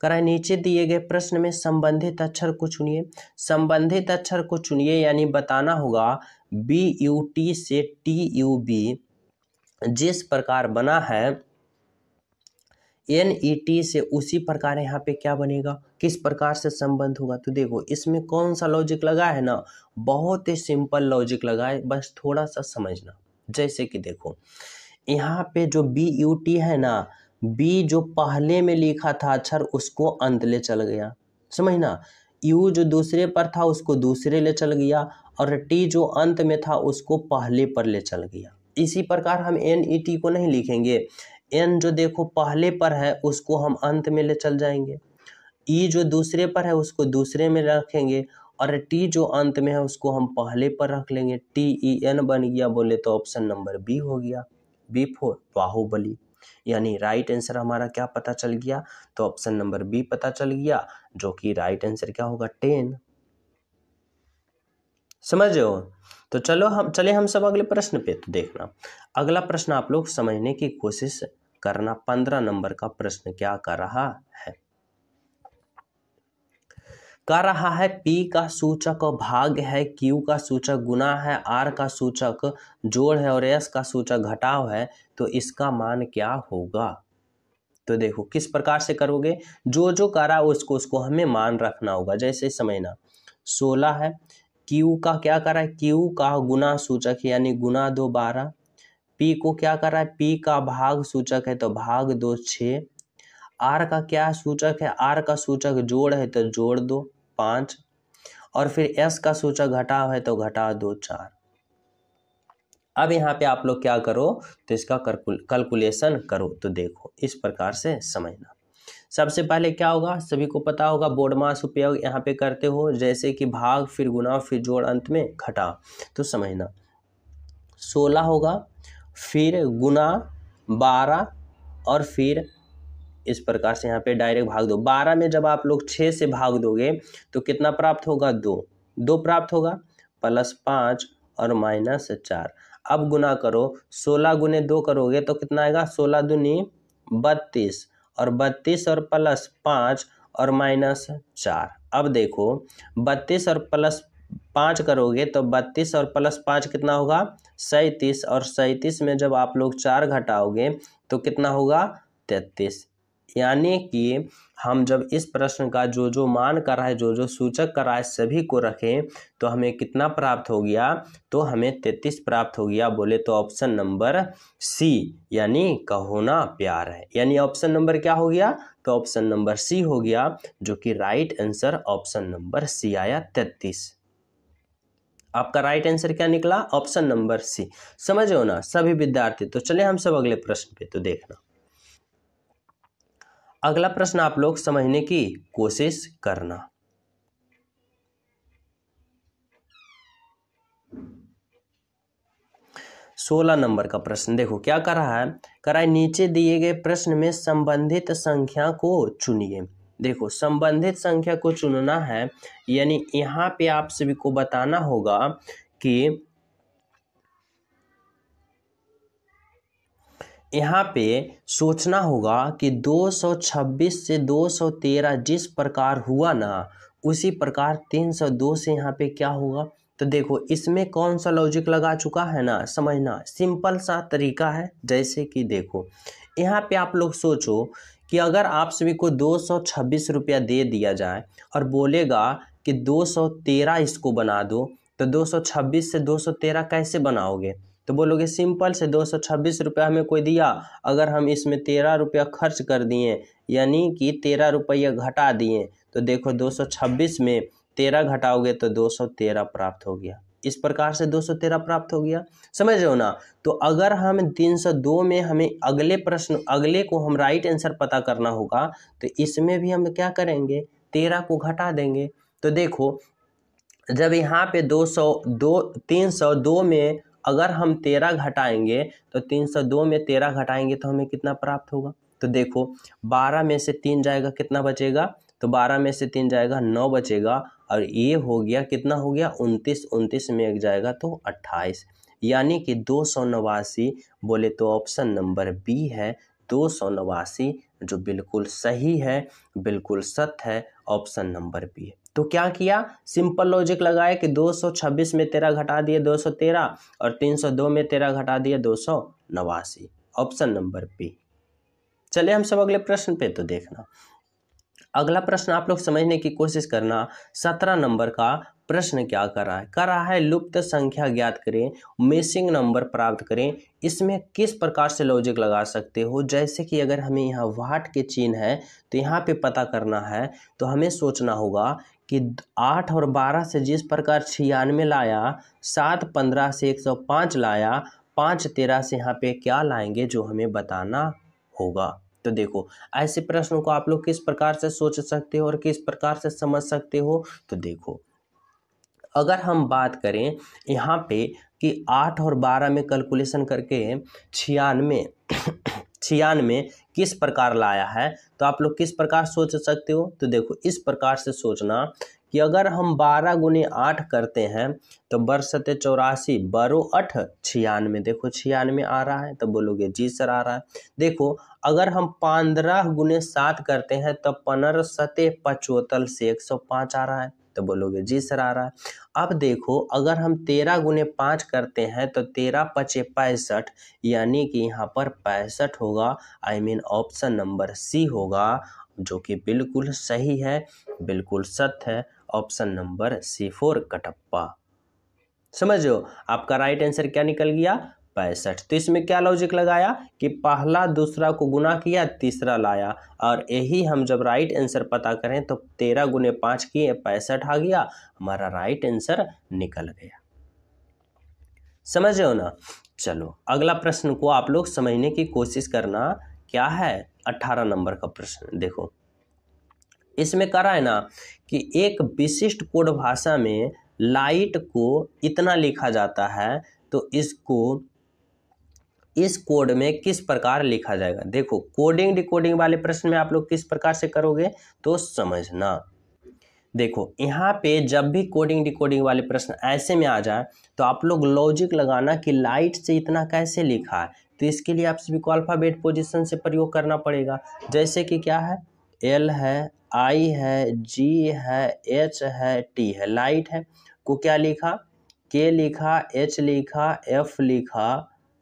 करा नीचे दिए गए प्रश्न में संबंधित अक्षर को चुनिए संबंधित अक्षर को चुनिए यानी बताना होगा बी यू टी से टी यू बी जिस प्रकार बना है एन ई टी से उसी प्रकार यहाँ पे क्या बनेगा किस प्रकार से संबंध होगा तो देखो इसमें कौन सा लॉजिक लगा है ना बहुत ही सिंपल लॉजिक लगा है बस थोड़ा सा समझना जैसे कि देखो यहाँ पे जो बी यू टी है ना बी जो पहले में लिखा था अक्षर उसको अंत ले चल गया समझना यू जो दूसरे पर था उसको दूसरे ले चल गया और टी जो अंत में था उसको पहले पर ले चल गया इसी प्रकार हम एन ई टी को नहीं लिखेंगे एन जो देखो पहले पर है उसको हम अंत में ले चल जाएंगे ई e जो दूसरे पर है उसको दूसरे में रखेंगे और टी जो अंत में है उसको हम पहले पर रख लेंगे टी ई एन बन गया बोले तो ऑप्शन नंबर बी हो गया बी फोर बाहुबली यानी राइट आंसर हमारा क्या पता चल गया तो ऑप्शन नंबर बी पता चल गया जो कि राइट आंसर क्या होगा टेन समझ रहे हो तो चलो हम चले हम सब अगले प्रश्न पे तो देखना अगला प्रश्न आप लोग समझने की कोशिश करना पंद्रह नंबर का प्रश्न क्या कर रहा है कर रहा है P का सूचक भाग है Q का सूचक गुना है R का सूचक जोड़ है और S का सूचक घटाव है तो इसका मान क्या होगा तो देखो किस प्रकार से करोगे जो जो करा उसको उसको हमें मान रखना होगा जैसे समझना सोलह है Q का क्या करा है क्यू का गुना सूचक यानी गुना दो बारह पी को क्या कर रहा है पी का भाग सूचक है तो भाग दो छ आर का क्या सूचक है आर का सूचक जोड़ है तो जोड़ दो पांच और फिर एस का सूचक घटाव है तो घटा दो चार अब यहाँ पे आप लोग क्या करो तो इसका कैलकुलेशन करो तो देखो इस प्रकार से समझना सबसे पहले क्या होगा सभी को पता होगा बोर्ड मास उपयोग यहाँ पे करते हो जैसे कि भाग फिर गुना फिर जोड़ अंत में घटा तो समझना सोलह होगा फिर गुना बारह और फिर इस प्रकार से यहाँ पे डायरेक्ट भाग दो बारह में जब आप लोग छः से भाग दोगे तो कितना प्राप्त होगा दो दो प्राप्त होगा प्लस पाँच और माइनस चार अब गुना करो सोलह गुने दो करोगे तो कितना आएगा सोलह दूनी बत्तीस और बत्तीस और प्लस पाँच और माइनस चार अब देखो बत्तीस और प्लस पाँच करोगे तो बत्तीस और प्लस पाँच कितना होगा सैंतीस और सैंतीस में जब आप लोग चार घटाओगे तो कितना होगा तैतीस यानी कि हम जब इस प्रश्न का जो जो मान कर रहा है जो जो सूचक कर रहा है सभी को रखें तो हमें कितना प्राप्त हो गया तो हमें तैतीस प्राप्त हो गया बोले तो ऑप्शन नंबर सी यानी कहो ना प्यार है यानी ऑप्शन नंबर क्या हो गया तो ऑप्शन नंबर सी हो गया जो कि right answer option number C आया तैतीस आपका राइट आंसर क्या निकला ऑप्शन नंबर सी समझ हो ना सभी विद्यार्थी तो चले हम सब अगले प्रश्न पे तो देखना अगला प्रश्न आप लोग समझने की कोशिश करना सोलह नंबर का प्रश्न देखो क्या कर रहा है कराए नीचे दिए गए प्रश्न में संबंधित संख्या को चुनिए देखो संबंधित संख्या को चुनना है यानी यहाँ पे आप सभी को बताना होगा कि यहाँ पे सोचना होगा कि 226 से 213 जिस प्रकार हुआ ना उसी प्रकार 302 से यहाँ पे क्या होगा तो देखो इसमें कौन सा लॉजिक लगा चुका है ना समझना सिंपल सा तरीका है जैसे कि देखो यहाँ पे आप लोग सोचो कि अगर आप सभी को दो सौ छब्बीस रुपया दे दिया जाए और बोलेगा कि दो सौ तेरह इसको बना दो तो दो सौ छब्बीस से दो सौ तेरह कैसे बनाओगे तो बोलोगे सिंपल से दो सौ छब्बीस रुपया हमें कोई दिया अगर हम इसमें तेरह रुपया खर्च कर दिए यानी कि तेरह रुपया घटा दिए तो देखो दो सौ छब्बीस में तेरह घटाओगे तो दो सौ तेरह प्राप्त हो गया इस प्रकार से 213 प्राप्त हो गया समझ रहे हो ना तो अगर हम 302 में हमें अगले प्रश्न अगले को हम राइट आंसर पता करना होगा तो इसमें भी हम क्या करेंगे तेरह को घटा देंगे तो देखो जब यहाँ पे दो सौ दो तीन सौ दो में अगर हम तेरह घटाएंगे तो तीन सौ दो में तेरह घटाएंगे तो हमें कितना प्राप्त होगा तो देखो बारह में से तीन जाएगा कितना बचेगा तो बारह में से तीन जाएगा नौ बचेगा और ये हो गया कितना हो गया उनतीस उनतीस में एक जाएगा तो अट्ठाईस यानी कि दो सौ नवासी बोले तो ऑप्शन नंबर बी है दो सौ नवासी जो बिल्कुल सही है बिल्कुल सत्य है ऑप्शन नंबर बी तो क्या किया सिंपल लॉजिक लगाया कि 226 में तेरह घटा दिए 213 और 302 में तेरह घटा दिए दो सौ नवासी ऑप्शन नंबर बी चले हम सब अगले प्रश्न पे तो देखना अगला प्रश्न आप लोग समझने की कोशिश करना सत्रह नंबर का प्रश्न क्या कर रहा है कर रहा है लुप्त संख्या ज्ञात करें मिसिंग नंबर प्राप्त करें इसमें किस प्रकार से लॉजिक लगा सकते हो जैसे कि अगर हमें यहाँ वाट के चिन्ह है तो यहाँ पे पता करना है तो हमें सोचना होगा कि आठ और बारह से जिस प्रकार छियानवे लाया सात पंद्रह से एक सौ पाँच लाया पाँच तेरह से यहाँ पे क्या लाएंगे जो हमें बताना होगा तो देखो ऐसे प्रश्नों को आप लोग किस प्रकार से सोच सकते हो और किस प्रकार से समझ सकते हो तो देखो अगर हम बात करें यहाँ पे कि आठ और बारह में कैलकुलेशन करके छियानवे छियानवे किस प्रकार लाया है तो आप लोग किस प्रकार सोच सकते हो तो देखो इस प्रकार से सोचना कि अगर हम बारह गुने आठ करते हैं तो बरसते चौरासी बारो अठ छियानवे देखो छियानवे आ रहा है तो बोलोगे जी सर आ रहा है देखो अगर हम पंद्रह गुने सात करते हैं तो पंद्रह सते पचोतल से एक सौ पाँच आ रहा है तो बोलोगे जी सर आ रहा है अब देखो अगर हम तेरह गुने पाँच करते हैं तो तेरह पचे पैंसठ यानी कि यहाँ पर पैंसठ होगा I mean option number C होगा जो कि बिल्कुल सही है बिल्कुल सत्य है option number C four Kattappa समझो आपका राइट आंसर क्या निकल गया पैंसठ तो इसमें क्या लॉजिक लगाया कि पहला दूसरा को गुना किया तीसरा लाया और यही हम जब राइट आंसर पता करें तो तेरह गुने पाँच किए पैंसठ आ गया हमारा राइट आंसर निकल गया समझ रहे हो ना चलो अगला प्रश्न को आप लोग समझने की कोशिश करना क्या है अट्ठारह नंबर का प्रश्न देखो इसमें करा है ना कि एक विशिष्ट कोड भाषा में लाइट को इतना लिखा जाता है तो इसको इस कोड में किस प्रकार लिखा जाएगा देखो कोडिंग डिकोडिंग वाले प्रश्न में आप लोग किस प्रकार से करोगे तो समझना देखो यहाँ पे जब भी कोडिंग डिकोडिंग वाले प्रश्न ऐसे में आ जाए तो आप लोग लॉजिक लगाना कि लाइट से इतना कैसे लिखा है तो इसके लिए आप सभी को अल्फ़ाबेट पोजिशन से प्रयोग करना पड़ेगा जैसे कि क्या है एल है आई है जी है एच है टी है लाइट है को क्या लिखा के लिखा एच लिखा एफ लिखा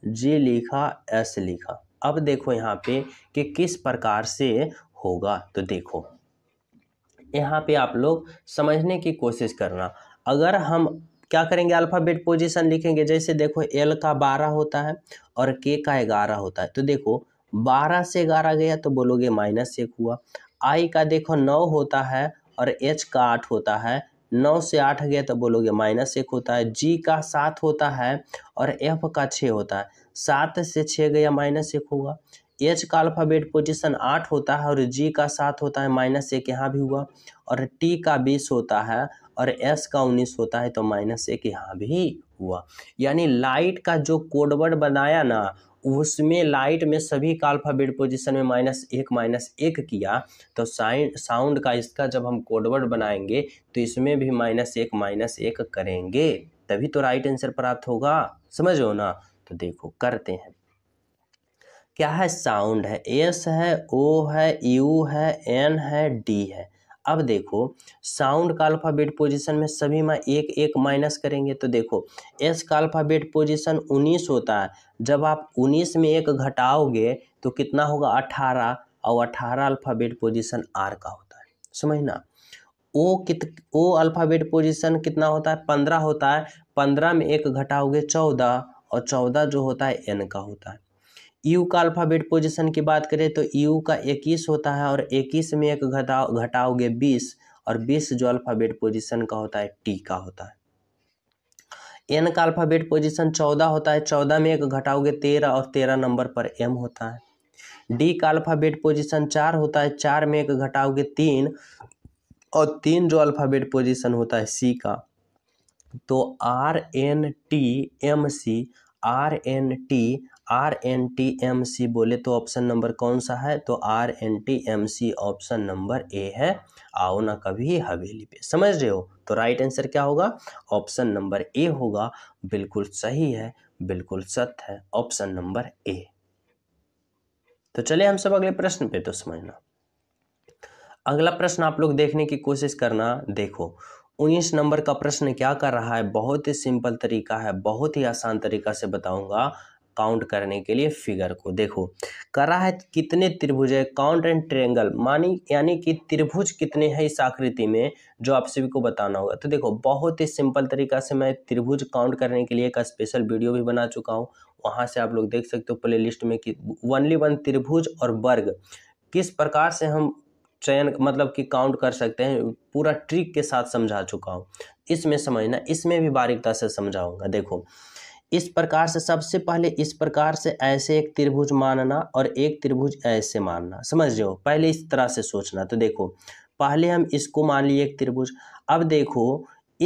जे लिखा एस लिखा अब देखो यहाँ पे कि किस प्रकार से होगा तो देखो यहाँ पे आप लोग समझने की कोशिश करना अगर हम क्या करेंगे अल्फ़ाबेट पोजीशन लिखेंगे जैसे देखो एल का बारह होता है और के का ग्यारह होता है तो देखो बारह से ग्यारह गया तो बोलोगे माइनस एक हुआ आई का देखो नौ होता है और एच का आठ होता है नौ से आठ गया तो बोलोगे माइनस एक होता है जी का सात होता है और एफ का छः होता है सात से छः गया माइनस एक होगा एच का अल्फ़ाबेट पोजिशन आठ होता है और जी का सात होता है माइनस एक यहाँ भी हुआ और टी का बीस होता है और एस का उन्नीस होता है तो माइनस एक यहाँ भी हुआ यानी लाइट का जो कोडवर्ड बनाया ना उसमें लाइट में सभी का अल्फ़ाबेट पोजिशन में माइनस एक माइनस एक किया तो साइन साउंड का इसका जब हम कोडवर्ड बनाएंगे तो इसमें भी माइनस एक माइनस एक करेंगे तभी तो राइट आंसर प्राप्त होगा समझो ना तो देखो करते हैं क्या है साउंड है एस है ओ है यू है एन है डी है अब देखो साउंड का अल्फ़ाबेट पोजीशन में सभी में एक एक माइनस करेंगे तो देखो एस का अल्फ़ाबेट पोजीशन उन्नीस होता है जब आप उन्नीस में एक घटाओगे तो कितना होगा अठारह और अठारह अल्फ़ाबेट पोजीशन आर का होता है समझना ओ कित ओ अल्फ़ाबेट पोजीशन कितना होता है पंद्रह होता है पंद्रह में एक घटाओगे चौदह और चौदह जो होता है एन का होता है यू का अल्फ़ाबेट पोजिशन की बात करें तो यू का इक्कीस होता है और इक्कीस में एक घटाओ घटाओगे बीस और बीस जो अल्फ़ाबेट पोजिशन का होता है टी का होता है एन का अल्फ़ाबेट पोजिशन चौदह होता है चौदह में एक घटाओगे तेरह और तेरह नंबर पर एम होता है डी का अल्फ़ाबेट पोजिशन चार होता है चार में एक घटाओगे तीन और तीन जो अल्फ़ाबेट पोजिशन होता है सी का तो R N T M C R N T R N T M C बोले तो ऑप्शन नंबर कौन सा है तो R N T M C option number A है आओ ना कभी हवेली पे समझ रहे हो तो राइट आंसर क्या होगा ऑप्शन नंबर ए होगा बिल्कुल सही है बिल्कुल सत्य है ऑप्शन नंबर ए तो चले हम सब अगले प्रश्न पे तो समझना अगला प्रश्न आप लोग देखने की कोशिश करना देखो उन्नीस नंबर का प्रश्न क्या कर रहा है बहुत ही सिंपल तरीका है बहुत ही आसान तरीका से बताऊंगा काउंट करने के लिए फिगर को देखो करा है कितने त्रिभुज है काउंट एंड ट्रेंगल मानी यानी कि त्रिभुज कितने हैं इस आकृति में जो आप सभी को बताना होगा तो देखो बहुत ही सिंपल तरीका से मैं त्रिभुज काउंट करने के लिए एक स्पेशल वीडियो भी बना चुका हूँ वहाँ से आप लोग देख सकते हो प्ले लिस्ट में कि वनली वन त्रिभुज और वर्ग किस प्रकार से हम चयन मतलब कि काउंट कर सकते हैं पूरा ट्रिक के साथ समझा चुका हूँ इसमें समझना इसमें भी बारीकता से समझाऊंगा देखो इस प्रकार से सबसे पहले इस प्रकार से ऐसे एक त्रिभुज मानना और एक त्रिभुज ऐसे मानना समझ रहे हो पहले इस तरह से सोचना तो देखो पहले हम इसको मान लिए एक त्रिभुज अब देखो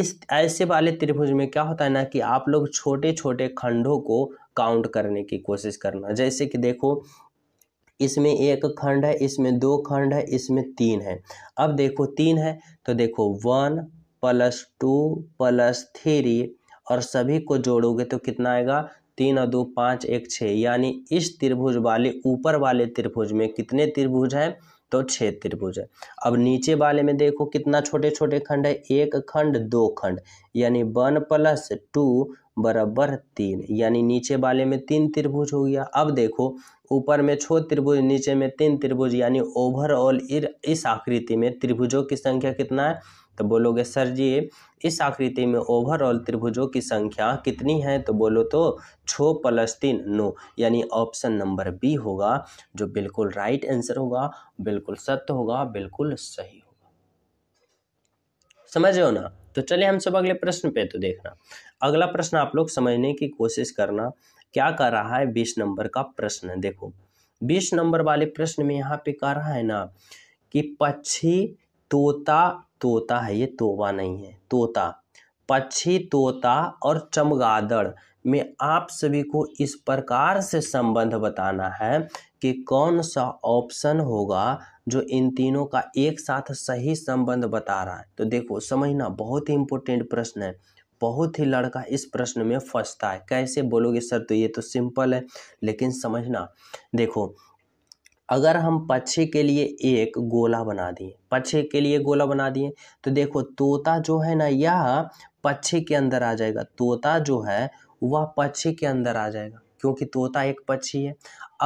इस ऐसे वाले त्रिभुज में क्या होता है ना कि आप लोग छोटे छोटे खंडों को काउंट करने की कोशिश करना जैसे कि देखो इसमें एक खंड है इसमें दो खंड है इसमें तीन है अब देखो तीन है तो देखो one plus two plus three और सभी को जोड़ोगे तो कितना आएगा तीन और दो पाँच एक छः यानी इस त्रिभुज वाले ऊपर वाले त्रिभुज में कितने त्रिभुज हैं तो छः त्रिभुज है अब नीचे वाले में देखो कितना छोटे छोटे खंड है एक खंड दो खंड यानी वन प्लस टू बराबर तीन यानी नीचे वाले में तीन त्रिभुज हो गया अब देखो ऊपर में छो त्रिभुज नीचे में तीन त्रिभुज यानी ओवरऑल इस आकृति में त्रिभुजों की संख्या कितना है तो बोलोगे सर जी इस आकृति में ओवरऑल त्रिभुजों की संख्या कितनी है तो बोलो तो छो प्लस तीन नौ यानी ऑप्शन नंबर बी होगा जो बिल्कुल राइट आंसर होगा बिल्कुल सत्य होगा बिल्कुल सही होगा समझ रहे हो ना तो चलिए हम सब अगले प्रश्न पे तो देखना अगला प्रश्न आप लोग समझने की कोशिश करना क्या कर रहा है बीस नंबर का प्रश्न देखो बीस नंबर वाले प्रश्न में यहाँ पे कह रहा है ना कि पक्षी तोता तोता है ये तोबा नहीं है तोता पक्षी तोता और चमगादड़ में आप सभी को इस प्रकार से संबंध बताना है कि कौन सा ऑप्शन होगा जो इन तीनों का एक साथ सही संबंध बता रहा है तो देखो समझना बहुत ही इंपॉर्टेंट प्रश्न है बहुत ही लड़का इस प्रश्न में फंसता है कैसे बोलोगे सर तो ये तो सिंपल है लेकिन समझना देखो अगर हम पक्षी के लिए एक गोला बना दिए पक्षी के लिए गोला बना दिए तो देखो तोता जो है ना यह पक्षी के अंदर आ जाएगा तोता जो है वह पक्षी के अंदर आ जाएगा क्योंकि तोता एक पक्षी है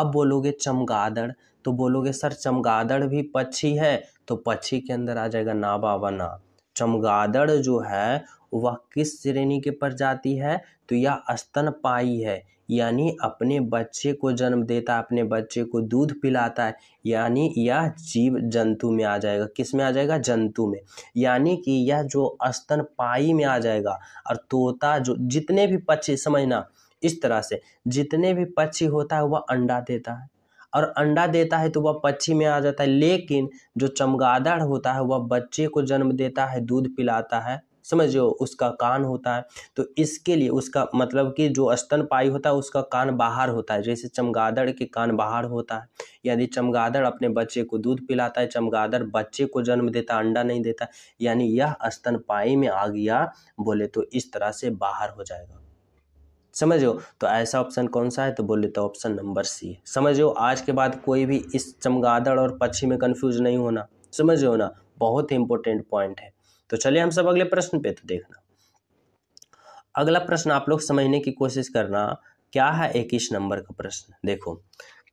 अब बोलोगे चमगादड़ तो बोलोगे सर चमगादड़ भी पक्षी है तो पक्षी के अंदर आ जाएगा ना बाबा ना चमगादड़ जो है वह किस श्रेणी के प्रजाति है तो यह स्तनपाई है यानी अपने बच्चे को जन्म देता है अपने बच्चे को दूध पिलाता है यानी यह जीव जंतु में आ जाएगा किस में आ जाएगा जंतु में यानी कि यह जो स्तनपाई में आ जाएगा और तोता जो जितने भी पक्षी समझना इस तरह से जितने भी पक्षी होता है वह अंडा देता है और अंडा देता है तो वह पक्षी में आ जाता है लेकिन जो चमगादड़ होता है वह बच्चे को जन्म देता है दूध पिलाता है समझो उसका कान होता है तो इसके लिए उसका मतलब कि जो पाई होता है उसका कान बाहर होता है जैसे चमगादड़ के कान बाहर होता है यदि चमगादड़ अपने बच्चे को दूध पिलाता है चमगादड़ बच्चे को जन्म देता अंडा नहीं देता यानी यह पाई में आ गया बोले तो इस तरह से बाहर हो जाएगा समझो तो ऐसा ऑप्शन कौन सा है तो बोले तो ऑप्शन नंबर सी समझो आज के बाद कोई भी इस चमगादड़ और पक्षी में कन्फ्यूज नहीं होना समझो ना बहुत ही इंपॉर्टेंट पॉइंट है तो चलिए हम सब अगले प्रश्न पे तो देखना अगला प्रश्न आप लोग समझने की कोशिश करना क्या है इक्कीस नंबर का प्रश्न देखो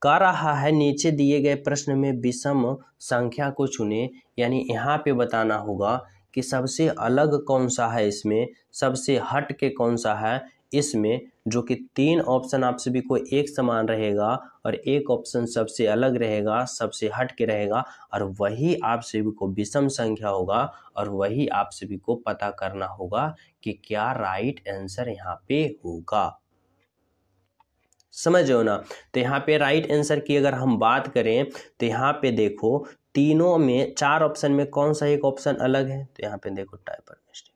कह रहा है नीचे दिए गए प्रश्न में विषम संख्या को चुने यानी यहाँ पे बताना होगा कि सबसे अलग कौन सा है इसमें सबसे हट के कौन सा है इसमें जो कि तीन ऑप्शन आप सभी को एक समान रहेगा और एक ऑप्शन सबसे अलग रहेगा सबसे हट के रहेगा और वही आप सभी को विषम संख्या होगा और वही आप सभी को पता करना होगा कि क्या राइट आंसर यहाँ पे होगा समझ हो ना तो यहाँ पे राइट आंसर की अगर हम बात करें तो यहाँ पे देखो तीनों में चार ऑप्शन में कौन सा एक ऑप्शन अलग है तो यहाँ पे देखो टाइपर मिस्टेक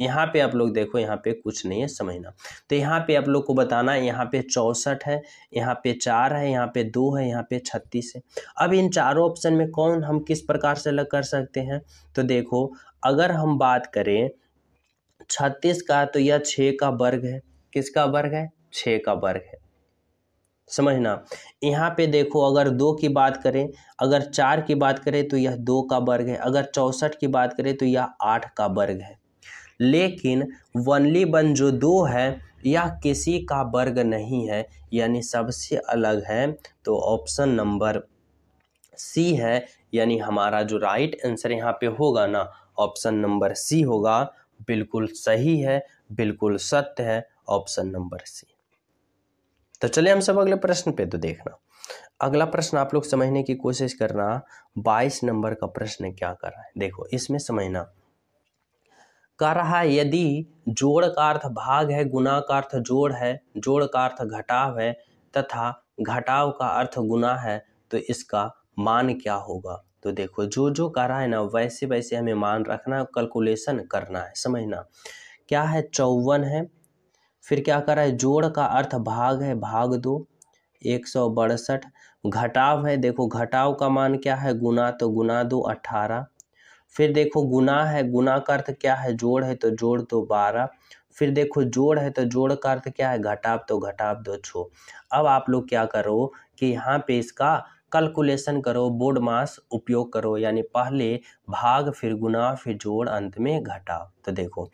यहाँ पे आप लोग देखो यहाँ पे कुछ नहीं है समझना तो यहाँ पे आप लोग को बताना है यहाँ पे चौंसठ है यहाँ पे चार है यहाँ पे दो है यहाँ पे छत्तीस है अब इन चारों ऑप्शन में कौन हम किस प्रकार से अलग कर सकते हैं तो देखो अगर हम बात करें छत्तीस का तो यह छः का वर्ग है किसका वर्ग है छः का वर्ग है समझना यहाँ पे देखो अगर दो की बात करें अगर चार की बात करें तो यह दो का वर्ग है अगर चौंसठ की बात करें तो यह आठ का वर्ग है लेकिन वनली वन जो दो है यह किसी का वर्ग नहीं है यानी सबसे अलग है तो ऑप्शन नंबर सी है यानी हमारा जो राइट आंसर यहाँ पे होगा ना ऑप्शन नंबर सी होगा बिल्कुल सही है बिल्कुल सत्य है ऑप्शन नंबर सी तो चलिए हम सब अगले प्रश्न पे तो देखना अगला प्रश्न आप लोग समझने की कोशिश करना बाईस नंबर का प्रश्न क्या कर रहा है देखो इसमें समझना कर है यदि जोड़ का अर्थ भाग है गुना का अर्थ जोड़ है जोड़ का अर्थ घटाव है तथा घटाव का अर्थ गुना है तो इसका मान क्या होगा तो देखो जो जो कर रहा है ना वैसे वैसे हमें मान रखना है कैलकुलेशन करना है समझना क्या है चौवन है फिर क्या कर रहा है जोड़ का अर्थ भाग है भाग दो एक सौ बड़सठ घटाव है देखो घटाव का मान क्या है गुना तो गुना दो अट्ठारह फिर देखो गुना है गुना का अर्थ क्या है जोड़ है तो जोड़ दो बारह फिर देखो जोड़ है तो जोड़ का अर्थ क्या है घटाप तो घटाप दो छो अब आप लोग क्या करो कि यहाँ पे इसका कैलकुलेशन करो बोर्ड मास उपयोग करो यानी पहले भाग फिर गुना फिर जोड़ अंत में घटाव तो देखो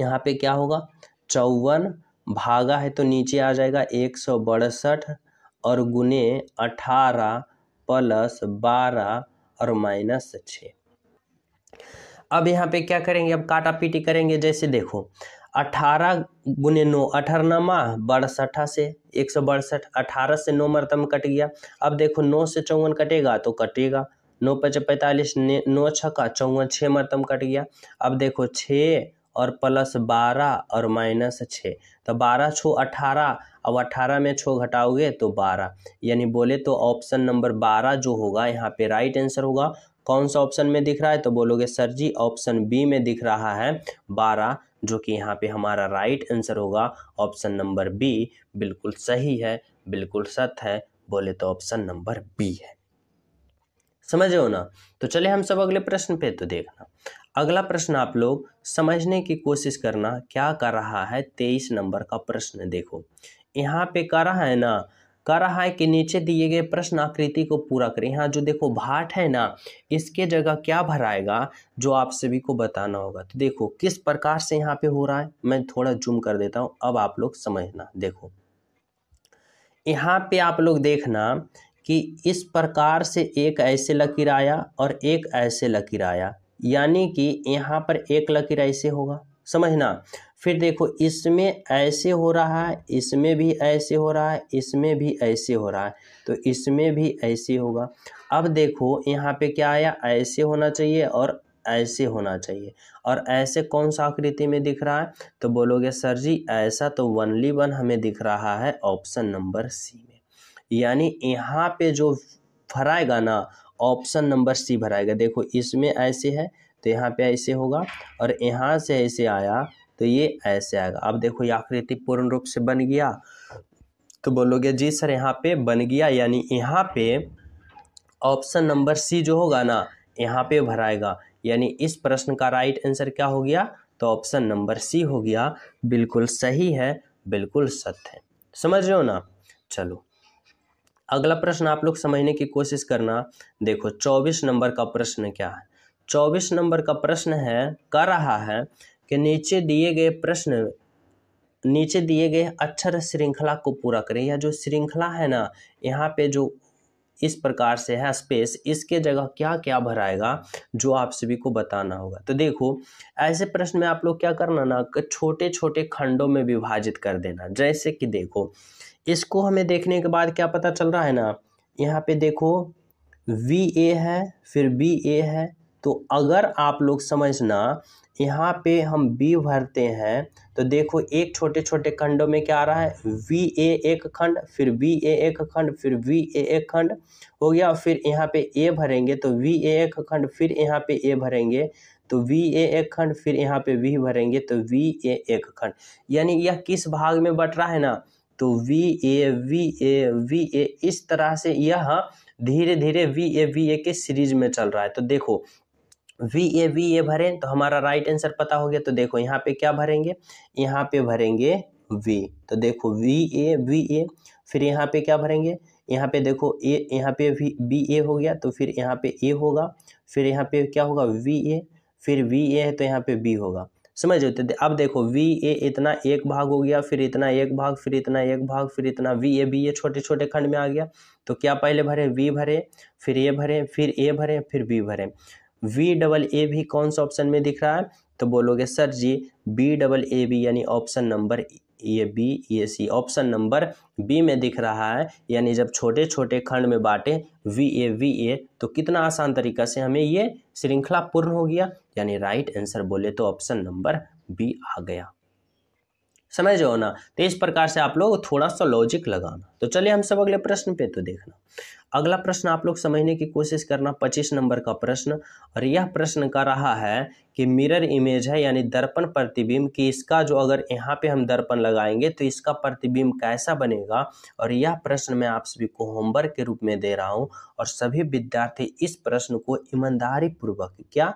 यहाँ पे क्या होगा चौवन भागा है तो नीचे आ जाएगा एक सौ बड़सठ और गुने अठारह प्लस बारह और माइनस छः अब यहाँ पे क्या करेंगे अब काटा पीटी करेंगे जैसे देखो अठारह गुने नौ अठारहनामा बड़सठा से एक सौ बड़सठ अठारह से नौ मरतम कट गया अब देखो नौ से चौवन कटेगा तो कटेगा नौ पच पैंतालीस नौ का चौवन छः मरतम कट गया अब देखो छः और प्लस बारह और माइनस छः तो बारह छो अठारह अब अठारह में छो घटाओगे तो बारह यानी बोले तो ऑप्शन नंबर बारह जो होगा यहाँ पे राइट आंसर होगा कौन सा ऑप्शन में दिख रहा है तो बोलोगे सर जी ऑप्शन बी में दिख रहा है बारह जो कि यहाँ पे हमारा राइट आंसर होगा ऑप्शन नंबर बी बिल्कुल सही है बिल्कुल सत है बोले तो ऑप्शन नंबर बी है समझे हो ना तो चले हम सब अगले प्रश्न पे तो देखना अगला प्रश्न आप लोग समझने की कोशिश करना क्या कर रहा है तेईस नंबर का प्रश्न देखो यहाँ पे कर रहा है ना कह रहा है कि नीचे दिए गए प्रश्न आकृति को पूरा करें यहाँ जो देखो भाट है ना इसके जगह क्या भराएगा जो आप सभी को बताना होगा तो देखो किस प्रकार से यहाँ पे हो रहा है मैं थोड़ा जूम कर देता हूँ अब आप लोग समझना देखो यहाँ पे आप लोग देखना कि इस प्रकार से एक ऐसे लकीर आया और एक ऐसे लकीर आया यानी कि यहाँ पर एक लकीर ऐसे होगा समझना फिर देखो इसमें ऐसे हो रहा है इसमें भी ऐसे हो रहा है इसमें भी ऐसे हो रहा है तो इसमें भी ऐसे होगा अब देखो यहाँ पे क्या आया ऐसे होना चाहिए और ऐसे होना चाहिए और ऐसे कौन सा आकृति में दिख रहा है तो बोलोगे सर जी ऐसा तो वनली वन हमें दिख रहा है ऑप्शन नंबर सी में यानी यहाँ पे जो भराएगा ना ऑप्शन नंबर सी भराएगा देखो इसमें ऐसे है तो यहाँ पे ऐसे होगा और यहाँ से ऐसे आया तो ये ऐसे आएगा अब देखो ये आकृति पूर्ण रूप से बन गया तो बोलोगे जी सर यहाँ पे बन गया यानी यहाँ पे ऑप्शन नंबर सी जो होगा ना यहाँ पे भराएगा यानी इस प्रश्न का राइट आंसर क्या हो गया तो ऑप्शन नंबर सी हो गया बिल्कुल सही है बिल्कुल सत्य है समझ रहे हो ना चलो अगला प्रश्न आप लोग समझने की कोशिश करना देखो चौबीस नंबर का प्रश्न क्या है चौबीस नंबर का प्रश्न है कर रहा है कि नीचे दिए गए प्रश्न नीचे दिए गए अक्षर श्रृंखला को पूरा करें या जो श्रृंखला है ना यहाँ पे जो इस प्रकार से है स्पेस इसके जगह क्या क्या भराएगा जो आप सभी को बताना होगा तो देखो ऐसे प्रश्न में आप लोग क्या करना ना छोटे छोटे खंडों में विभाजित कर देना जैसे कि देखो इसको हमें देखने के बाद क्या पता चल रहा है ना यहाँ पे देखो वी ए है फिर बी ए है तो अगर आप लोग समझना यहाँ पे हम b भरते हैं तो देखो एक छोटे छोटे खंडों में क्या आ रहा है वी ए एक खंड फिर वी ए एक खंड फिर वी ए एक खंड हो गया फिर यहाँ पे ए भरेंगे तो वी ए एक खंड फिर यहाँ पे ए भरेंगे तो वी ए एक खंड फिर यहाँ पे वी भरेंगे तो वी ए एक खंड यानी यह किस भाग में बट रहा है ना तो V A V A V A इस तरह से यह धीरे धीरे वी ए वी ए के सीरीज में चल रहा है तो देखो वी ए वी ए भरें तो हमारा राइट आंसर पता हो गया तो देखो यहाँ पे क्या भरेंगे यहाँ पे भरेंगे वी तो देखो वी ए वी ए फिर यहाँ पे क्या भरेंगे यहाँ पे देखो ए यहाँ पे वी बी ए हो गया तो फिर यहाँ पे ए होगा फिर यहाँ पे क्या होगा वी ए फिर वी ए है तो यहाँ पे बी होगा समझ होते तो थे अब देखो वी ए इतना एक भाग हो गया फिर इतना एक भाग फिर इतना एक भाग फिर इतना वी ए बी ए छोटे छोटे खंड में आ गया तो क्या पहले भरे वी भरे फिर ए भरे फिर ए भरे फिर बी भरे वी डबल ए भी कौन सा ऑप्शन में दिख रहा है तो बोलोगे sir ji B double A B यानी ऑप्शन नंबर ये बी ये सी ऑप्शन नंबर बी में दिख रहा है यानी जब छोटे छोटे खंड में बांटे वी ए वी ए तो कितना आसान तरीका से हमें ये श्रृंखला पूर्ण हो गया यानी राइट आंसर बोले तो ऑप्शन नंबर बी आ गया समझ जाओ ना तो इस प्रकार से आप लोग थोड़ा सा लॉजिक लगाना तो चलिए हम सब अगले प्रश्न पे तो देखना अगला प्रश्न आप लोग समझने की कोशिश करना 25 नंबर का प्रश्न और यह प्रश्न का रहा है कि मिरर इमेज है यानी दर्पण प्रतिबिंब कि इसका जो अगर यहाँ पे हम दर्पण लगाएंगे तो इसका प्रतिबिंब कैसा बनेगा और यह प्रश्न मैं आप सभी को होमवर्क के रूप में दे रहा हूँ और सभी विद्यार्थी इस प्रश्न को ईमानदारी पूर्वक क्या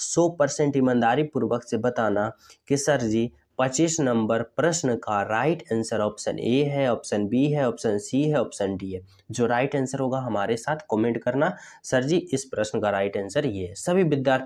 सौ परसेंट ईमानदारी पूर्वक से बताना कि सर जी पच्चीस नंबर प्रश्न का राइट आंसर ऑप्शन ए है ऑप्शन बी है ऑप्शन सी है ऑप्शन डी है जो राइट आंसर होगा हमारे साथ कमेंट करना सर जी इस प्रश्न का राइट आंसर ये है सभी विद्यार्थी